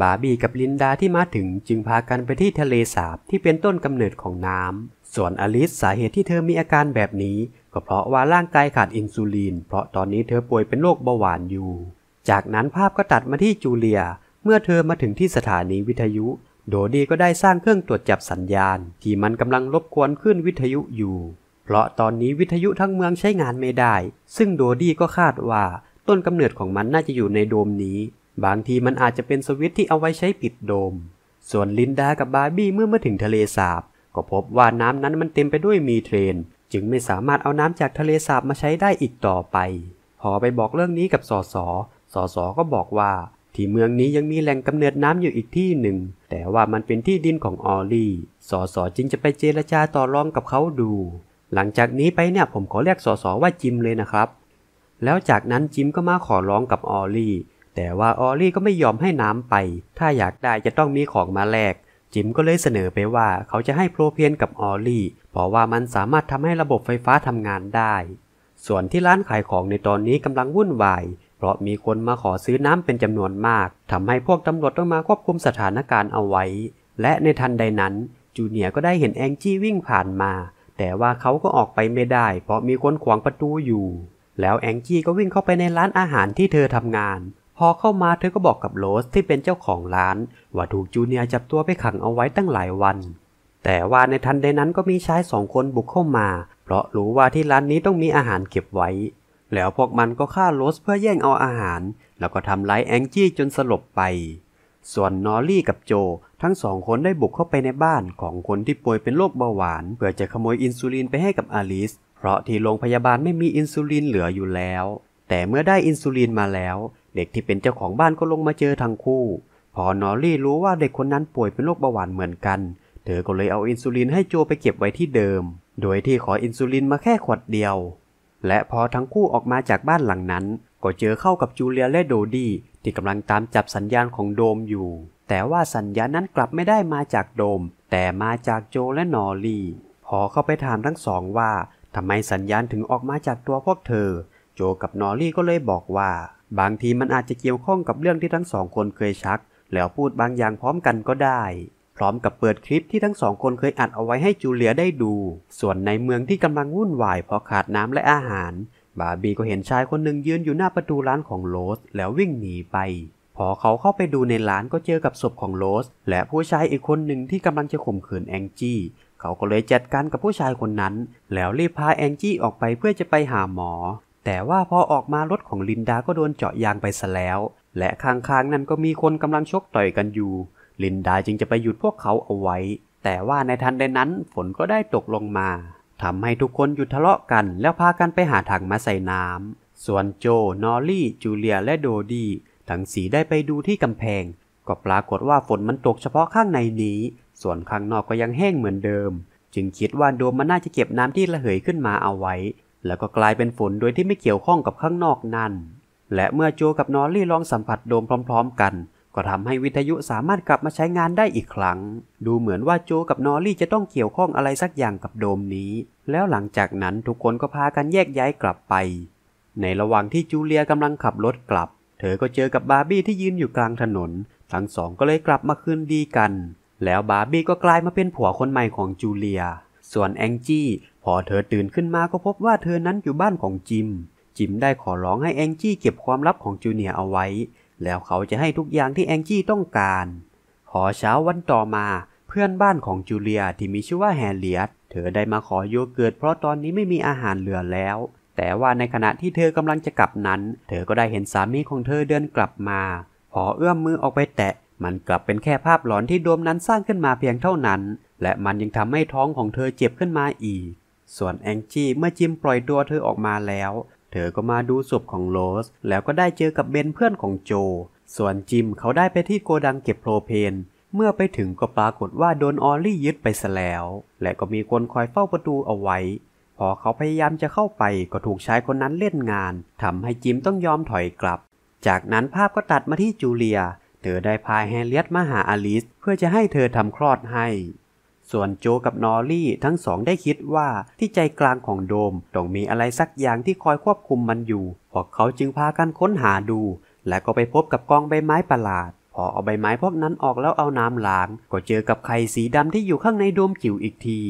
บาร์บี้กับลินดาที่มาถึงจึงพากันไปที่ทะเลสาบ ที่เป็นต้นกำเนิดของน้ำส่วนอลิสสาเหตุที่เธอมีอาการแบบนี้ก็เพราะว่าร่างกายขาดอินซูลินเพราะตอนนี้เธอป่วยเป็นโรคเบาหวานอยู่ จากนั้นภาพก็ตัดมาที่จูเลีย เมื่อเธอมาถึงที่สถานีวิทยุ โดดีก็ได้สร้างเครื่องตรวจจับสัญญาณ ที่มันกำลังรบกวนขึ้นวิทยุอยู่เพราะตอนนี้วิทยุทั้งเมืองใช้งานไม่ได้ ซึ่งโดดี้ก็คาดว่าต้นกำเนิดของมันน่าจะอยู่ในโดมนี้ บางทีมันอาจจะเป็นสวิตที่เอาไว้ใช้ปิดโดม ส่วนลินดากับบาร์บี้เมื่อมาถึงทะเลสาบก็พบว่าน้ำนั้นมันเต็มไปด้วยมีเทรน จึงไม่สามารถเอาน้ำจากทะเลสาบมาใช้ได้อีกต่อไป พอไปบอกเรื่องนี้กับสอสอสอสอก็บอกว่า ที่เมืองนี้ยังมีแหล่งกำเนิดน้ำอยู่อีกที่หนึ่ง แต่ว่ามันเป็นที่ดินของออลลี่สอสอจึงจะไปเจรจาต่อรองกับเขาดูหลังจากนี้ไปเนี่ยผมขอเรียกสสว่าจิมเลยนะครับ แล้วจากนั้นจิมก็มาขอร้องกับออลลี่แต่ว่าออลลี่ก็ไม่ยอมให้น้ำไป ถ้าอยากได้จะต้องมีของมาแลกจิมก็เลยเสนอไปว่าเขาจะให้โปรเพียนกับออลลี่เพราะว่ามันสามารถทำให้ระบบไฟฟ้าทำงานได้ ส่วนที่ร้านขายของในตอนนี้กำลังวุ่นวายเพราะมีคนมาขอซื้อน้ำเป็นจำนวนมากทำให้พวกตำรวจต้องมาควบคุมสถานการณ์เอาไว้ และในทันใดนั้น จูเนียก็ได้เห็นแองจี้วิ่งผ่านมาแต่ว่าเขาก็ออกไปไม่ได้ เพราะมีคนขวางประตูอยู่ แล้วแองจี้ก็วิ่งเข้าไปในร้านอาหารที่เธอทำงาน พอเข้ามาเธอก็บอกกับโรสที่เป็นเจ้าของร้าน ว่าถูกจูเนียจับตัวไปขังเอาไว้ตั้งหลายวัน แต่ว่าในทันใดนั้นก็มีชายสองคนบุกเข้ามา เพราะรู้ว่าที่ร้านนี้ต้องมีอาหารเก็บไว้ แล้วพวกมันก็ฆ่าโรสเพื่อแย่งเอาอาหาร แล้วก็ทำร้ายแองจี้จนสลบไป ส่วนนอรี่กับโจทั้งสองคนได้บุกเข้าไปในบ้านของคนที่ป่วยเป็นโรคเบาหวานเพื่อจะขโมยอินซูลินไปให้กับอลิสเพราะที่โรงพยาบาลไม่มีอินซูลินเหลืออยู่แล้ว แต่เมื่อได้อินซูลินมาแล้ว เด็กที่เป็นเจ้าของบ้านก็ลงมาเจอทั้งคู่ พอนอรี่รู้ว่าเด็กคนนั้นป่วยเป็นโรคเบาหวานเหมือนกันเธอก็เลยเอาอินซูลินให้โจไปเก็บไว้ที่เดิม โดยที่ขออินซูลินมาแค่ขวดเดียว และพอทั้งคู่ออกมาจากบ้านหลังนั้น ก็เจอเข้ากับจูเลียและโดดี้ที่กำลังตามจับสัญญาณของโดมอยู่แต่ว่าสัญญานั้นกลับไม่ได้มาจากโดม แต่มาจากโจและนอรีพอเข้าไปถามทั้งสองว่าทำไมสัญญาณถึงออกมาจากตัวพวกเธอ โจกับนอรี่ก็เลยบอกว่า บางทีมันอาจจะเกี่ยวข้องกับเรื่องที่ทั้งสองคนเคยชัก แล้วพูดบางอย่างพร้อมกันก็ได้ พร้อมกับเปิดคลิปที่ทั้งสองคนเคยอัดเอาไว้ให้จูเลียได้ดู ส่วนในเมืองที่กำลังวุ่นวายเพราะขาดน้ำและอาหาร บาร์บีก็เห็นชายคนหนึ่งยืนอยู่หน้าประตูร้านของโรสแล้ววิ่งหนีไปพอเขาเข้าไปดูในร้านก็เจอกับศพของโรสและผู้ชายอีกคนหนึ่งที่กำลังจะข่มขืนแองจี้ เขาก็เลยจัดการกับผู้ชายคนนั้นแล้วรีบพาแองจี้ออกไปเพื่อจะไปหาหมอ แต่ว่าพอออกมารถของลินดาก็โดนเจาะยางไปซะแล้วและข้างๆนั้นก็มีคนกำลังชกต่อยกันอยู่ ลินดาจึงจะไปหยุดพวกเขาเอาไว้ แต่ว่าในทันใดนั้นฝนก็ได้ตกลงมาทำให้ทุกคนหยุดทะเลาะกันแล้วพากันไปหาถังมาใส่น้ำ ส่วนโจนอรี่จูเลียและโดดีทั้งสีได้ไปดูที่กำแพง ก็ปรากฏว่าฝนมันตกเฉพาะข้างในนี้ ส่วนข้างนอกก็ยังแห้งเหมือนเดิม จึงคิดว่าโดมมันน่าจะเก็บน้ำที่ระเหยขึ้นมาเอาไว้ แล้วก็กลายเป็นฝนโดยที่ไม่เกี่ยวข้องกับข้างนอกนั่น และเมื่อโจกับนอรี่ลองสัมผัสโดมพร้อมๆกัน ก็ทำให้วิทยุสามารถกลับมาใช้งานได้อีกครั้ง ดูเหมือนว่าโจกับนอรี่จะต้องเกี่ยวข้องอะไรสักอย่างกับโดมนี้ แล้วหลังจากนั้นทุกคนก็พากันแยกย้ายกลับไป ในระหว่างที่จูเลียกำลังขับรถกลับเธอก็เจอกับบาร์บี้ที่ยืนอยู่กลางถนน ทั้งสองก็เลยกลับมาคืนดีกัน แล้วบาร์บี้ก็กลายมาเป็นผัวคนใหม่ของจูเลีย ส่วนแองจี้พอเธอตื่นขึ้นมาก็พบว่าเธอนั้นอยู่บ้านของจิม จิมได้ขอร้องให้แองจี้เก็บความลับของจูเนียเอาไว้ แล้วเขาจะให้ทุกอย่างที่แองจี้ต้องการพอเช้าวันต่อมา เพื่อนบ้านของจูเลียที่มีชื่อว่าแฮเลียตเธอได้มาขอโยเกิร์ตเพราะตอนนี้ไม่มีอาหารเหลือแล้วแต่ว่าในขณะที่เธอกำลังจะกลับนั้น เธอก็ได้เห็นสามีของเธอเดินกลับมา พอเอื้อมมือออกไปแตะมันกลับเป็นแค่ภาพหลอนที่ดวมนั้นสร้างขึ้นมาเพียงเท่านั้น และมันยังทำให้ท้องของเธอเจ็บขึ้นมาอีก ส่วนแองจี้เมื่อจิมปล่อยตัวเธอออกมาแล้ว เธอก็มาดูศพของโรสแล้วก็ได้เจอกับเบนเพื่อนของโจ ส่วนจิมเขาได้ไปที่โกดังเก็บโพรเพนเมื่อไปถึงก็ปรากฏว่าโดนออลลี่ยึดไปซะแล้ว และก็มีคนคอยเฝ้าประตูเอาไว้พอเขาพยายามจะเข้าไปก็ถูกชายคนนั้นเล่นงานทำให้จิมต้องยอมถอยกลับ จากนั้นภาพก็ตัดมาที่จูเลียเธอได้พายแฮเลียตมาหาอลิสเพื่อจะให้เธอทำคลอดให้ ส่วนโจกับนอรี่ทั้งสองได้คิดว่าที่ใจกลางของโดมต้องมีอะไรสักอย่างที่คอยควบคุมมันอยู่ พวกเขาจึงพากันค้นหาดู และก็ไปพบกับกองใบไม้ประหลาด พอเอาใบไม้พวกนั้นออกแล้วเอาน้ำล้างก็เจอกับไข่สีดำที่อยู่ข้างในโดมจิ๋วอีกที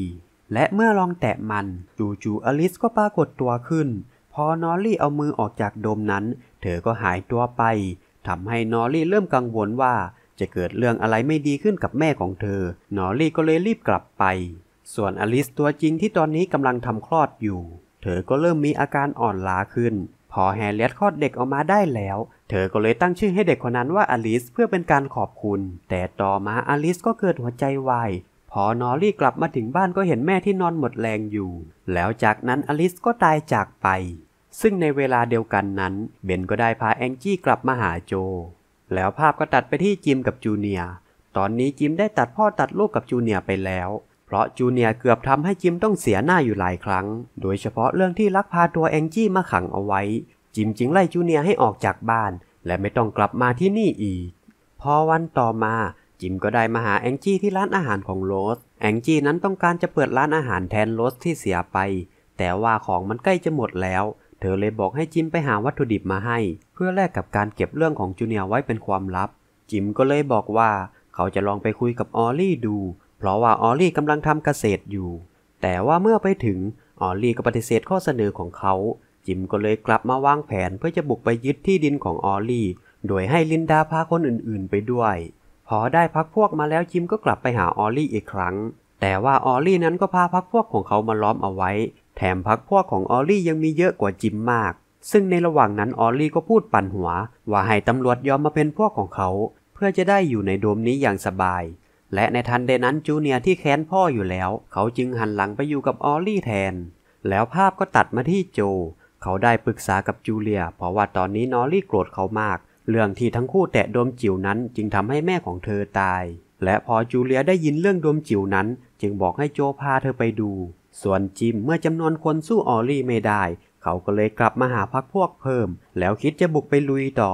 และเมื่อลองแตะมันจู่ๆอลิสก็ปรากฏตัวขึ้น พอนอรี่เอามือออกจากดมนั้น เธอก็หายตัวไปทำให้นอรี่เริ่มกังวลว่าจะเกิดเรื่องอะไรไม่ดีขึ้นกับแม่ของเธอ นอรี่ก็เลยรีบกลับไป ส่วนอลิสตัวจริงที่ตอนนี้กำลังทำคลอดอยู่ เธอก็เริ่มมีอาการอ่อนล้าขึ้น พอแฮร์เรียตคลอดเด็กออกมาได้แล้ว เธอก็เลยตั้งชื่อให้เด็กคนนั้นว่าอลิสเพื่อเป็นการขอบคุณ แต่ต่อมาอลิสก็เกิดหัวใจวายพอนอรี่กลับมาถึงบ้านก็เห็นแม่ที่นอนหมดแรงอยู่ แล้วจากนั้นอลิสก็ตายจากไป ซึ่งในเวลาเดียวกันนั้น เบนก็ได้พาแองจี้กลับมาหาโจ แล้วภาพก็ตัดไปที่จิมกับจูเนีย ตอนนี้จิมได้ตัดพ่อตัดลูกกับจูเนียไปแล้ว เพราะจูเนียเกือบทำให้จิมต้องเสียหน้าอยู่หลายครั้ง โดยเฉพาะเรื่องที่ลักพาตัวแองจี้มาขังเอาไว้ จิมจึงไล่จูเนียให้ออกจากบ้าน และไม่ต้องกลับมาที่นี่อีก พอวันต่อมาจิมก็ได้มาหาแองจี้ที่ร้านอาหารของโรสแองจี้นั้นต้องการจะเปิดร้านอาหารแทนโรสที่เสียไป แต่ว่าของมันใกล้จะหมดแล้ว เธอเลยบอกให้จิมไปหาวัตถุดิบมาให้ เพื่อแลกกับการเก็บเรื่องของจูเนียไว้เป็นความลับ จิมก็เลยบอกว่า เขาจะลองไปคุยกับออลลี่ดู เพราะว่าออลลี่กำลังทำเกษตรอยู่ แต่ว่าเมื่อไปถึง ออลลี่ก็ปฏิเสธข้อเสนอของเขา จิมก็เลยกลับมาวางแผนเพื่อจะบุกไปยึดที่ดินของออลลี่ โดยให้ลินดาพาคนอื่น ๆ ไปด้วยพอได้พักพวกมาแล้วจิมก็กลับไปหาออลลี่อีกครั้ง แต่ว่าออลลี่นั้นก็พาพักพวกของเขามาล้อมเอาไว้ แถมพักพวกของออลลี่ยังมีเยอะกว่าจิมมาก ซึ่งในระหว่างนั้นออลลี่ก็พูดปั่นหัว ว่าให้ตำรวจยอมมาเป็นพวกของเขา เพื่อจะได้อยู่ในโดมนี้อย่างสบาย และในทันใดนั้นจูเนียที่แค้นพ่ออยู่แล้ว เขาจึงหันหลังไปอยู่กับออลลี่แทน แล้วภาพก็ตัดมาที่โจ เขาได้ปรึกษากับจูเลีย เพราะว่าตอนนี้นอลลี่โกรธเขามากเรื่องที่ทั้งคู่แตะโดมจิ๋วนั้นจึงทำให้แม่ของเธอตาย และพอจูเลียได้ยินเรื่องโดมจิ๋วนั้น จึงบอกให้โจพาเธอไปดู ส่วนจิมเมื่อจำนวนคนสู้ออลี่ไม่ได้ เขาก็เลยกลับ มาหาพักพวกเพิ่ม แล้วคิดจะบุกไปลุยต่อ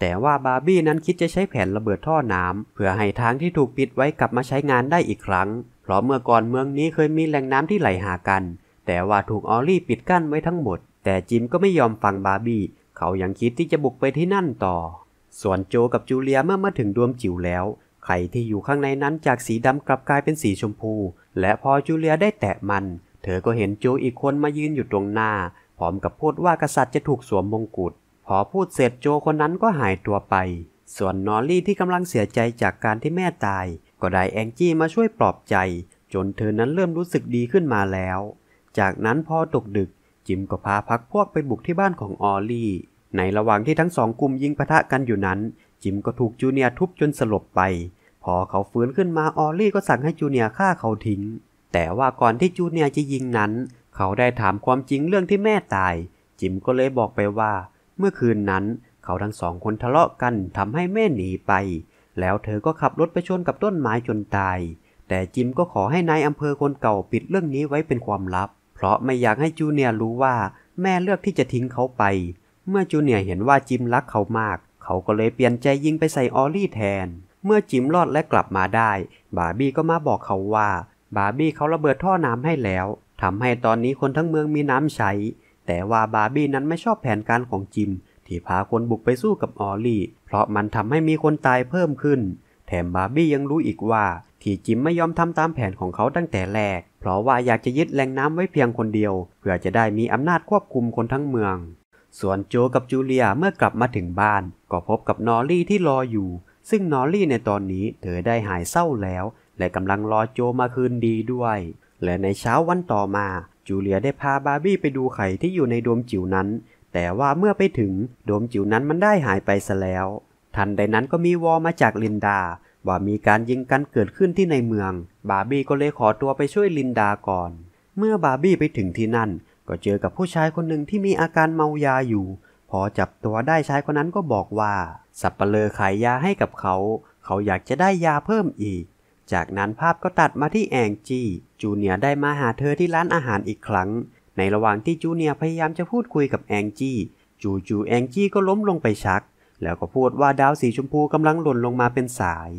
แต่ว่าบาร์บี้นั้นคิดจะใช้แผนระเบิดท่อน้าเพื่อให้ทางที่ถูกปิดไว้กลับมาใช้งานได้อีกครั้ง เพราะเมื่อก่อนเมืองนี้เคยมีแหล่งน้ำที่ไหลหากัน แต่ว่าถูกออลี่ปิดกั้นไว้ทั้งหมด แต่จิมก็ไม่ยอมฟังบาร์บี้เขายังคิดที่จะบุกไปที่นั่นต่อ ส่วนโจกับจูเลียเมื่อมาถึงดวงจิ๋วแล้ว ไข่ที่อยู่ข้างในนั้นจากสีดำกลับกลายเป็นสีชมพู และพอจูเลียได้แตะมัน เธอก็เห็นโจอีกคนมายืนอยู่ตรงหน้า พร้อมกับพูดว่ากษัตริย์จะถูกสวมมงกุฎพอพูดเสร็จโจคนนั้นก็หายตัวไป ส่วนนอรี่ที่กำลังเสียใจจากการที่แม่ตาย ก็ได้แองจี้มาช่วยปลอบใจ จนเธอนั้นเริ่มรู้สึกดีขึ้นมาแล้ว จากนั้นพอตกดึกจิมก็พาพักพวกไปบุกที่บ้านของออลลี่ ในระหว่างที่ทั้งสองกลุ่มยิงปะทะกันอยู่นั้น จิมก็ถูกจูเนียทุบจนสลบไป พอเขาฟื้นขึ้นมา ออลลี่ก็สั่งให้จูเนียฆ่าเขาทิ้ง แต่ว่าก่อนที่จูเนียจะยิงนั้น เขาได้ถามความจริงเรื่องที่แม่ตาย จิมก็เลยบอกไปว่า เมื่อคืนนั้น เขาทั้งสองคนทะเลาะกันทำให้แม่หนีไป แล้วเธอก็ขับรถไปชนกับต้นไม้จนตาย แต่จิมก็ขอให้นายอำเภอคนเก่าปิดเรื่องนี้ไว้เป็นความลับเพราะไม่อยากให้จูเนียร์รู้ว่าแม่เลือกที่จะทิ้งเขาไป เมื่อจูเนียร์เห็นว่าจิมรักเขามาก เขาก็เลยเปลี่ยนใจยิงไปใส่ออลี่แทน เมื่อจิมรอดและกลับมาได้ บาร์บี้ก็มาบอกเขาว่า บาร์บี้เขาระเบิดท่อน้ำให้แล้วทำให้ตอนนี้คนทั้งเมืองมีน้ำใช้ แต่ว่าบาร์บี้นั้นไม่ชอบแผนการของจิมที่พาคนบุกไปสู้กับออลลี่ เพราะมันทำให้มีคนตายเพิ่มขึ้น แถมบาร์บี้ยังรู้อีกว่าที่จิมไม่ยอมทำตามแผนของเขาตั้งแต่แรก เพราะว่าอยากจะยึดแหล่งน้ำไว้เพียงคนเดียว เพื่อจะได้มีอำนาจควบคุมคนทั้งเมือง ส่วนโจกับจูเลียเมื่อกลับมาถึงบ้าน ก็พบกับนอรี่ที่รออยู่ ซึ่งนอรี่ในตอนนี้เธอได้หายเศร้าแล้ว และกำลังรอโจมาคืนดีด้วย และในเช้าวันต่อมา จูเลียได้พาบาร์บี้ไปดูไข่ที่อยู่ในโดมจิ๋วนั้น แต่ว่าเมื่อไปถึงโดมจิ๋วนั้นมันได้หายไปซะแล้ว ทันใดนั้นก็มีวอมาจากลินดาว่ามีการยิงกันเกิดขึ้นที่ในเมือง บาร์บี้ก็เลยขอตัวไปช่วยลินดาก่อน เมื่อบาร์บี้ไปถึงที่นั่น ก็เจอกับผู้ชายคนหนึ่งที่มีอาการเมายาอยู่ พอจับตัวได้ชายคนนั้นก็บอกว่า สับปเปลอขายยาให้กับเขา เขาอยากจะได้ยาเพิ่มอีก จากนั้นภาพก็ตัดมาที่แองจี้ จูเนียได้มาหาเธอที่ร้านอาหารอีกครั้ง ในระหว่างที่จูเนียพยายามจะพูดคุยกับแองจี้ จูจูแองจี้ก็ล้มลงไปชักแล้วก็พูดว่าดาวสีชมพูกำลังหล่นลงมาเป็นสาย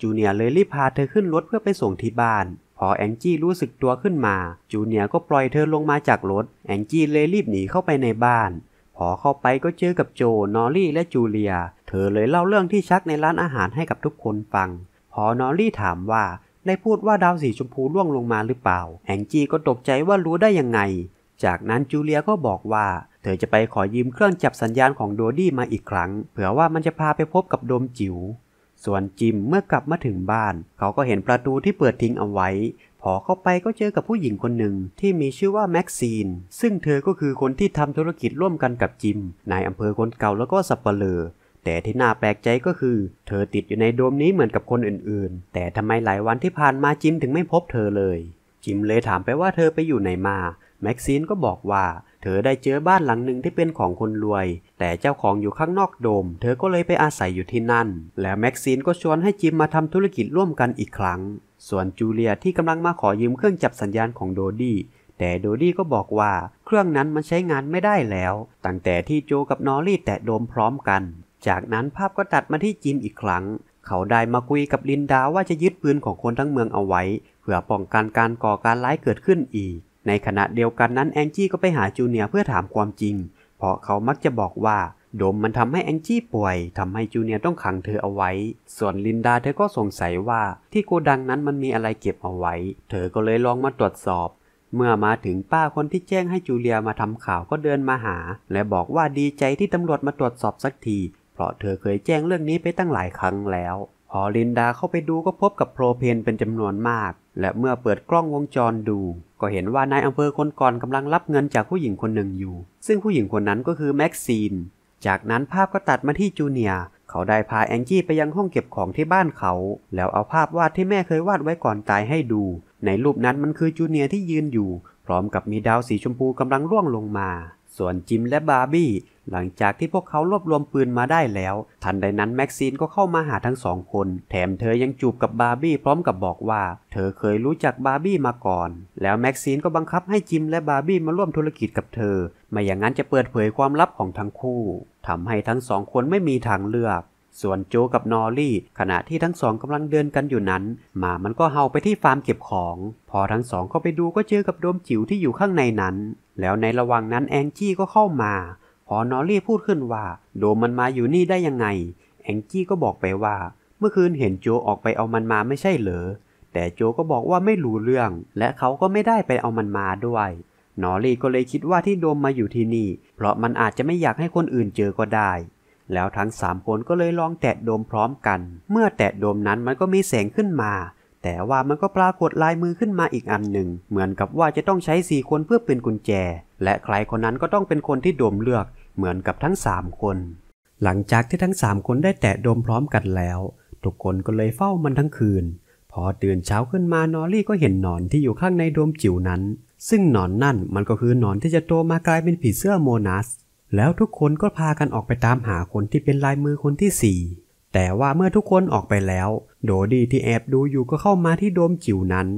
จูเนียเลยรีบพาเธอขึ้นรถเพื่อไปส่งที่บ้าน พอแองจี้รู้สึกตัวขึ้นมา จูเนียก็ปล่อยเธอลงมาจากรถ แองจี้เลยรีบหนีเข้าไปในบ้าน พอเข้าไปก็เจอกับโจนอรี่และจูเลีย เธอเลยเล่าเรื่องที่ชักในร้านอาหารให้กับทุกคนฟัง พอนอรี่ถามว่าได้พูดว่าดาวสีชมพูร่วงลงมาหรือเปล่าแองจี้ก็ตกใจว่ารู้ได้ยังไง จากนั้นจูเลียก็บอกว่าเธอจะไปขอยืมเครื่องจับสัญญาณของโดดี้มาอีกครั้ง เผื่อว่ามันจะพาไปพบกับโดมจิว๋ว ส่วนจิมเมื่อกลับมาถึงบ้าน เขาก็เห็นประตูที่เปิดทิ้งเอาไว้ พอเข้าไปก็เจอกับผู้หญิงคนหนึ่ง ที่มีชื่อว่าแม็กซีนซึ่งเธอก็คือคนที่ทำธุรกิจร่วมกันกับจิม นายอำเภอคนเก่าแล้วก็สับเปลือแต่ที่น่าแปลกใจก็คือ เธอติดอยู่ในโดมนี้เหมือนกับคนอื่นๆ แต่ทำไมหลายวันที่ผ่านมาจิมถึงไม่พบเธอเลย จิมเลยถามไปว่าเธอไปอยู่ไหนมาแม็กซีนก็บอกว่าเธอได้เจอบ้านหลังหนึ่งที่เป็นของคนรวย แต่เจ้าของอยู่ข้างนอกโดม เธอก็เลยไปอาศัยอยู่ที่นั่น และแม็กซีนก็ชวนให้จิมมาทำธุรกิจร่วมกันอีกครั้ง ส่วนจูเลียที่กำลังมาขอยืมเครื่องจับสัญญาณของโดดี้ แต่โดดี้ก็บอกว่า เครื่องนั้นมันใช้งานไม่ได้แล้ว ตั้งแต่ที่โจกับนอรี่แตะโดมพร้อมกัน จากนั้นภาพก็ตัดมาที่จิมอีกครั้ง เขาได้มาคุยกับลินดาว่าจะยึดปืนของคนทั้งเมืองเอาไว้ เพื่อป้องกันการก่อการร้ายเกิดขึ้นอีกในขณะเดียวกันนั้นแองจี้ก็ไปหาจูเนียเพื่อถามความจริง เพราะเขามักจะบอกว่าดมมันทำให้แองจี้ป่วย ทำให้จูเนียต้องขังเธอเอาไว้ ส่วนลินดาเธอก็สงสัยว่าที่โกดังนั้นมันมีอะไรเก็บเอาไว้ เธอก็เลยลองมาตรวจสอบ เมื่อมาถึงป้าคนที่แจ้งให้จูเลียมาทำข่าวก็เดินมาหา และบอกว่าดีใจที่ตำรวจมาตรวจสอบสักที เพราะเธอเคยแจ้งเรื่องนี้ไปตั้งหลายครั้งแล้วพอลินดาเข้าไปดูก็พบกับโพรเพนเป็นจำนวนมาก และเมื่อเปิดกล้องวงจรดู ก็เห็นว่านายอำเภอคนก่อนกำลังรับเงินจากผู้หญิงคนหนึ่งอยู่ ซึ่งผู้หญิงคนนั้นก็คือ แม็กซีน จากนั้นภาพก็ตัดมาที่จูเนีย เขาได้พาแองจี้ไปยังห้องเก็บของที่บ้านเขา แล้วเอาภาพวาดที่แม่เคยวาดไว้ก่อนตายให้ดู ในรูปนั้นมันคือจูเนียที่ยืนอยู่ พร้อมกับมีดาวสีชมพูกำลังร่วงลงมาส่วนจิมและบาร์บี้หลังจากที่พวกเขารวบรวมปืนมาได้แล้ว ทันใดนั้น แม็กซีนก็เข้ามาหาทั้งสองคนแถมเธอยังจูบกับบาร์บี้พร้อมกับบอกว่า เธอเคยรู้จักบาร์บี้มาก่อน แล้วแม็กซีนก็บังคับให้จิมและบาร์บี้มาร่วมธุรกิจกับเธอ ไม่อย่างนั้นจะเปิดเผยความลับของทั้งคู่ทำให้ทั้งสองคนไม่มีทางเลือกส่วนโจกับนอรี่ขณะที่ทั้งสองกำลังเดินกันอยู่นั้นหมามันก็เห่าไปที่ฟาร์มเก็บของ พอทั้งสองเข้าไปดูก็เจอกับโดมจิ๋วที่อยู่ข้างในนั้น แล้วในระหว่างนั้นแองจี้ก็เข้ามา พอนอรี่พูดขึ้นว่า โดมมันมาอยู่นี่ได้ยังไง แองจี้ก็บอกไปว่า เมื่อคืนเห็นโจออกไปเอามันมาไม่ใช่เหรอแต่โจก็บอกว่าไม่รู้เรื่อง และเขาก็ไม่ได้ไปเอามันมาด้วย นอรี่ก็เลยคิดว่าที่โดมมาอยู่ที่นี่ เพราะมันอาจจะไม่อยากให้คนอื่นเจอก็ได้แล้วทั้งสามคนก็เลยลองแตะโดมพร้อมกัน เมื่อแตะโดมนั้นมันก็มีแสงขึ้นมา แต่ว่ามันก็ปรากฏลายมือขึ้นมาอีกอันหนึ่ง เหมือนกับว่าจะต้องใช้สี่คนเพื่อเป็นกุญแจ และใครคนนั้นก็ต้องเป็นคนที่โดมเลือก เหมือนกับทั้งสามคน หลังจากที่ทั้งสามคนได้แตะโดมพร้อมกันแล้ว ทุกคนก็เลยเฝ้ามันทั้งคืน พอตื่นเช้าขึ้นมานอรี่ก็เห็นหนอนที่อยู่ข้างในโดมจิ๋วนั้น ซึ่งหนอนนั่นมันก็คือหนอนที่จะโตมากลายเป็นผีเสื้อโมนัสแล้วทุกคนก็พากันออกไปตามหาคนที่เป็นลายมือคนที่สี่ แต่ว่าเมื่อทุกคนออกไปแล้ว โดดี้ที่แอบดูอยู่ก็เข้ามาที่โดมจิ๋วนั้น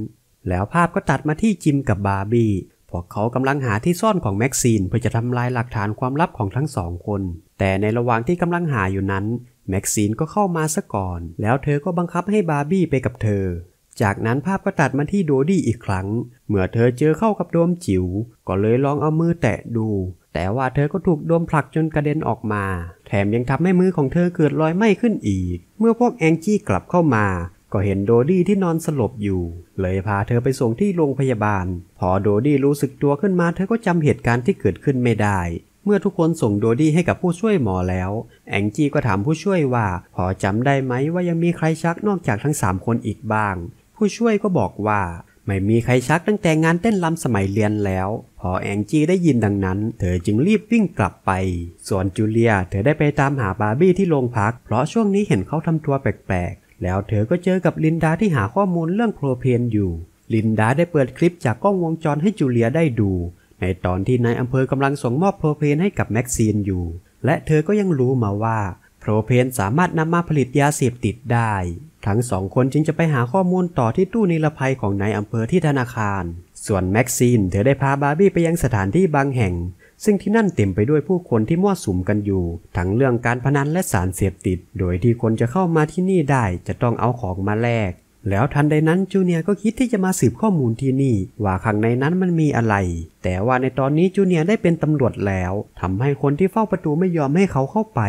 แล้วภาพก็ตัดมาที่จิมกับบาร์บี้พวกเขากำลังหาที่ซ่อนของแม็กซีนเพื่อจะทำลายหลักฐานความลับของทั้งสองคน แต่ในระหว่างที่กำลังหาอยู่นั้น แม็กซีนก็เข้ามาซะก่อน แล้วเธอก็บังคับให้บาร์บี้ไปกับเธอ จากนั้นภาพก็ตัดมาที่โดดี้อีกครั้ง เมื่อเธอเจอเข้ากับโดมจิว๋วก็เลยลองเอามือแตะดูแต่ว่าเธอก็ถูกโดมผลักจนกระเด็นออกมา แถมยังทำให้มือของเธอเกิดรอยไหม้ขึ้นอีก เมื่อพวกแองจี้กลับเข้ามา ก็เห็นโดดี้ที่นอนสลบอยู่ เลยพาเธอไปส่งที่โรงพยาบาล พอโดดี้รู้สึกตัวขึ้นมา เธอก็จำเหตุการณ์ที่เกิดขึ้นไม่ได้ เมื่อทุกคนส่งโดดี้ให้กับผู้ช่วยหมอแล้ว แองจี้ก็ถามผู้ช่วยว่า พอจำได้ไหมว่ายังมีใครชักนอกจากทั้งสามคนอีกบ้าง ผู้ช่วยก็บอกว่าไม่มีใครชักตั้งแต่งานเต้นลำสมัยเรียนแล้ว พอแองจี้ได้ยินดังนั้น เธอจึงรีบวิ่งกลับไป ส่วนจูเลียเธอได้ไปตามหาบาร์บี้ที่โรงพัก เพราะช่วงนี้เห็นเขาทำตัวแปลกๆ แล้วเธอก็เจอกับลินดาที่หาข้อมูลเรื่องโครเพนอยู่ ลินดาได้เปิดคลิปจากกล้องวงจรให้จูเลียได้ดู ในตอนที่นายอำเภอกำลังส่งมอบโครเพนให้กับแม็กซีนอยู่ และเธอก็ยังรู้มาว่าโครเพนสามารถนำมาผลิตยาเสพติดได้ทั้งสองคนจึงจะไปหาข้อมูลต่อที่ตู้นิรภัยของนายอำเภอที่ธนาคาร ส่วนแม็กซีนเธอได้พาบาร์บี้ไปยังสถานที่บางแห่ง ซึ่งที่นั่นเต็มไปด้วยผู้คนที่มั่วสุมกันอยู่ ทั้งเรื่องการพนันและสารเสพติด โดยที่คนจะเข้ามาที่นี่ได้จะต้องเอาของมาแลก แล้วทันใดนั้นจูเนียก็คิดที่จะมาสืบข้อมูลที่นี่ ว่าข้างในนั้นมันมีอะไร แต่ว่าในตอนนี้จูเนียได้เป็นตำรวจแล้วทำให้คนที่เฝ้าประตูไม่ยอมให้เขาเข้าไป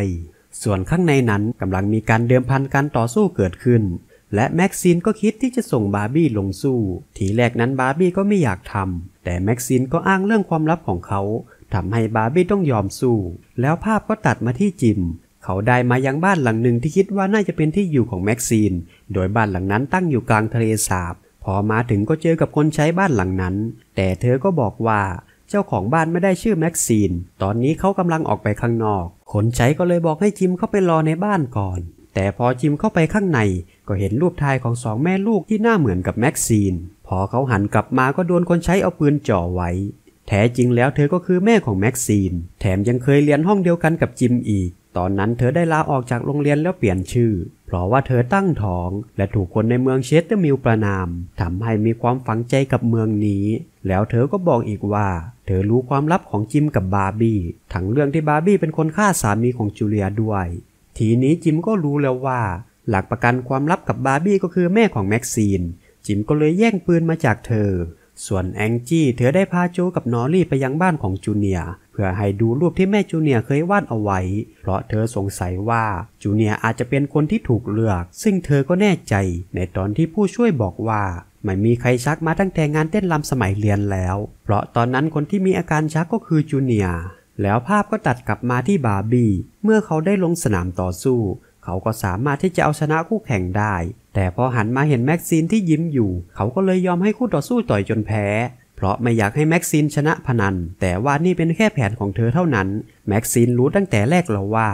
ส่วนข้างในนั้นกำลังมีการเดิมพันการต่อสู้เกิดขึ้น และแม็กซินก็คิดที่จะส่งบาร์บี้ลงสู้ทีแรกนั้นบาร์บี้ก็ไม่อยากทำแต่แม็กซินก็อ้างเรื่องความลับของเขาทำให้บาร์บี้ต้องยอมสู้ แล้วภาพก็ตัดมาที่จิม เขาได้มายังบ้านหลังหนึ่งที่คิดว่าน่าจะเป็นที่อยู่ของแม็กซีนโดยบ้านหลังนั้นตั้งอยู่กลางทะเลสาบพอมาถึงก็เจอกับคนใช้บ้านหลังนั้น แต่เธอก็บอกว่า เจ้าของบ้านไม่ได้ชื่อแม็กซีนตอนนี้เขากำลังออกไปข้างนอกคนใช้ก็เลยบอกให้จิมเข้าไปรอในบ้านก่อน แต่พอจิมเข้าไปข้างในก็เห็นรูปถ่ายของสองแม่ลูกที่หน้าเหมือนกับแม็กซีน พอเขาหันกลับมาก็โดนคนใช้เอาปืนจ่อไว้ แท้จริงแล้วเธอก็คือแม่ของแม็กซีน แถมยังเคยเรียนห้องเดียวกันกับจิมอีกตอนนั้นเธอได้ลาออกจากโรงเรียนแล้วเปลี่ยนชื่อ เพราะว่าเธอตั้งท้อง และถูกคนในเมืองเชสเตอร์มิลประนามทำให้มีความฝังใจกับเมืองนี้ แล้วเธอก็บอกอีกว่า เธอรู้ความลับของจิมกับบาร์บี้ทั้งเรื่องที่บาร์บี้เป็นคนฆ่าสามีของจูเลียด้วย ทีนี้จิมก็รู้แล้วว่า หลักประกันความลับกับบาร์บี้ก็คือแม่ของแม็กซีนจิมก็เลยแย่งปืนมาจากเธอส่วนแองจี้เธอได้พาโจกับนอรี่ไปยังบ้านของจูเนียเพื่อให้ดูรูปที่แม่จูเนียเคยวาดเอาไว้ เพราะเธอสงสัยว่าจูเนียอาจจะเป็นคนที่ถูกเลือก ซึ่งเธอก็แน่ใจ ในตอนที่ผู้ช่วยบอกว่า ไม่มีใครชักมาตั้งแต่งานเต้นรำสมัยเรียนแล้ว เพราะตอนนั้นคนที่มีอาการชักก็คือจูเนียแล้วภาพก็ตัดกลับมาที่บาร์บี้เมื่อเขาได้ลงสนามต่อสู้เขาก็สามารถที่จะเอาชนะคู่แข่งได้ แต่พอหันมาเห็นแม็กซินที่ยิ้มอยู่ เขาก็เลยยอมให้คู่ต่อสู้ต่อยจนแพ้ เพราะไม่อยากให้แม็กซินชนะพนัน แต่ว่านี่เป็นแค่แผนของเธอเท่านั้น แม็กซินรู้ตั้งแต่แรกแล้วว่า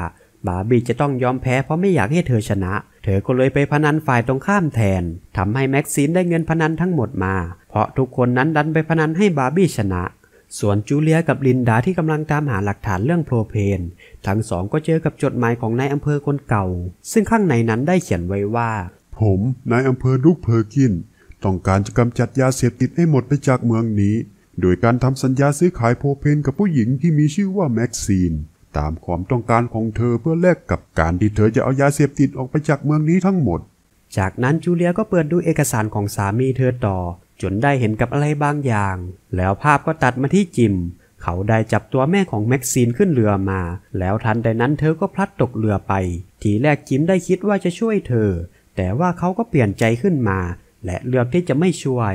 บาร์บี้จะต้องยอมแพ้เพราะไม่อยากให้เธอชนะ เธอก็เลยไปพนันฝ่ายตรงข้ามแทนทำให้แม็กซินได้เงินพนันทั้งหมดมา เพราะทุกคนนั้นดันไปพนันให้บาร์บี้ชนะส่วนจูเลียกับลินดาที่กำลังตามหาหลักฐานเรื่องโพรเพนทั้งสองก็เจอกับจดหมายของนายอำเภอคนเก่า ซึ่งข้างในนั้นได้เขียนไว้ว่า ผมนายอำเภอดุกเพอร์กิน ต้องการจะกำจัดยาเสพติดให้หมดไปจากเมืองนี้ โดยการทำสัญญาซื้อขายโพรเพนกับผู้หญิงที่มีชื่อว่าแม็กซีน ตามความต้องการของเธอเพื่อแลกกับการที่เธอจะเอายาเสพติดออกไปจากเมืองนี้ทั้งหมด จากนั้นจูเลียก็เปิดดูเอกสารของสามีเธอต่อจนได้เห็นกับอะไรบางอย่าง แล้วภาพก็ตัดมาที่จิม เขาได้จับตัวแม่ของแม็กซีนขึ้นเรือมา แล้วทันใดนั้นเธอก็พลัดตกเรือไป ทีแรกจิมได้คิดว่าจะช่วยเธอ แต่ว่าเขาก็เปลี่ยนใจขึ้นมา และเลือกที่จะไม่ช่วย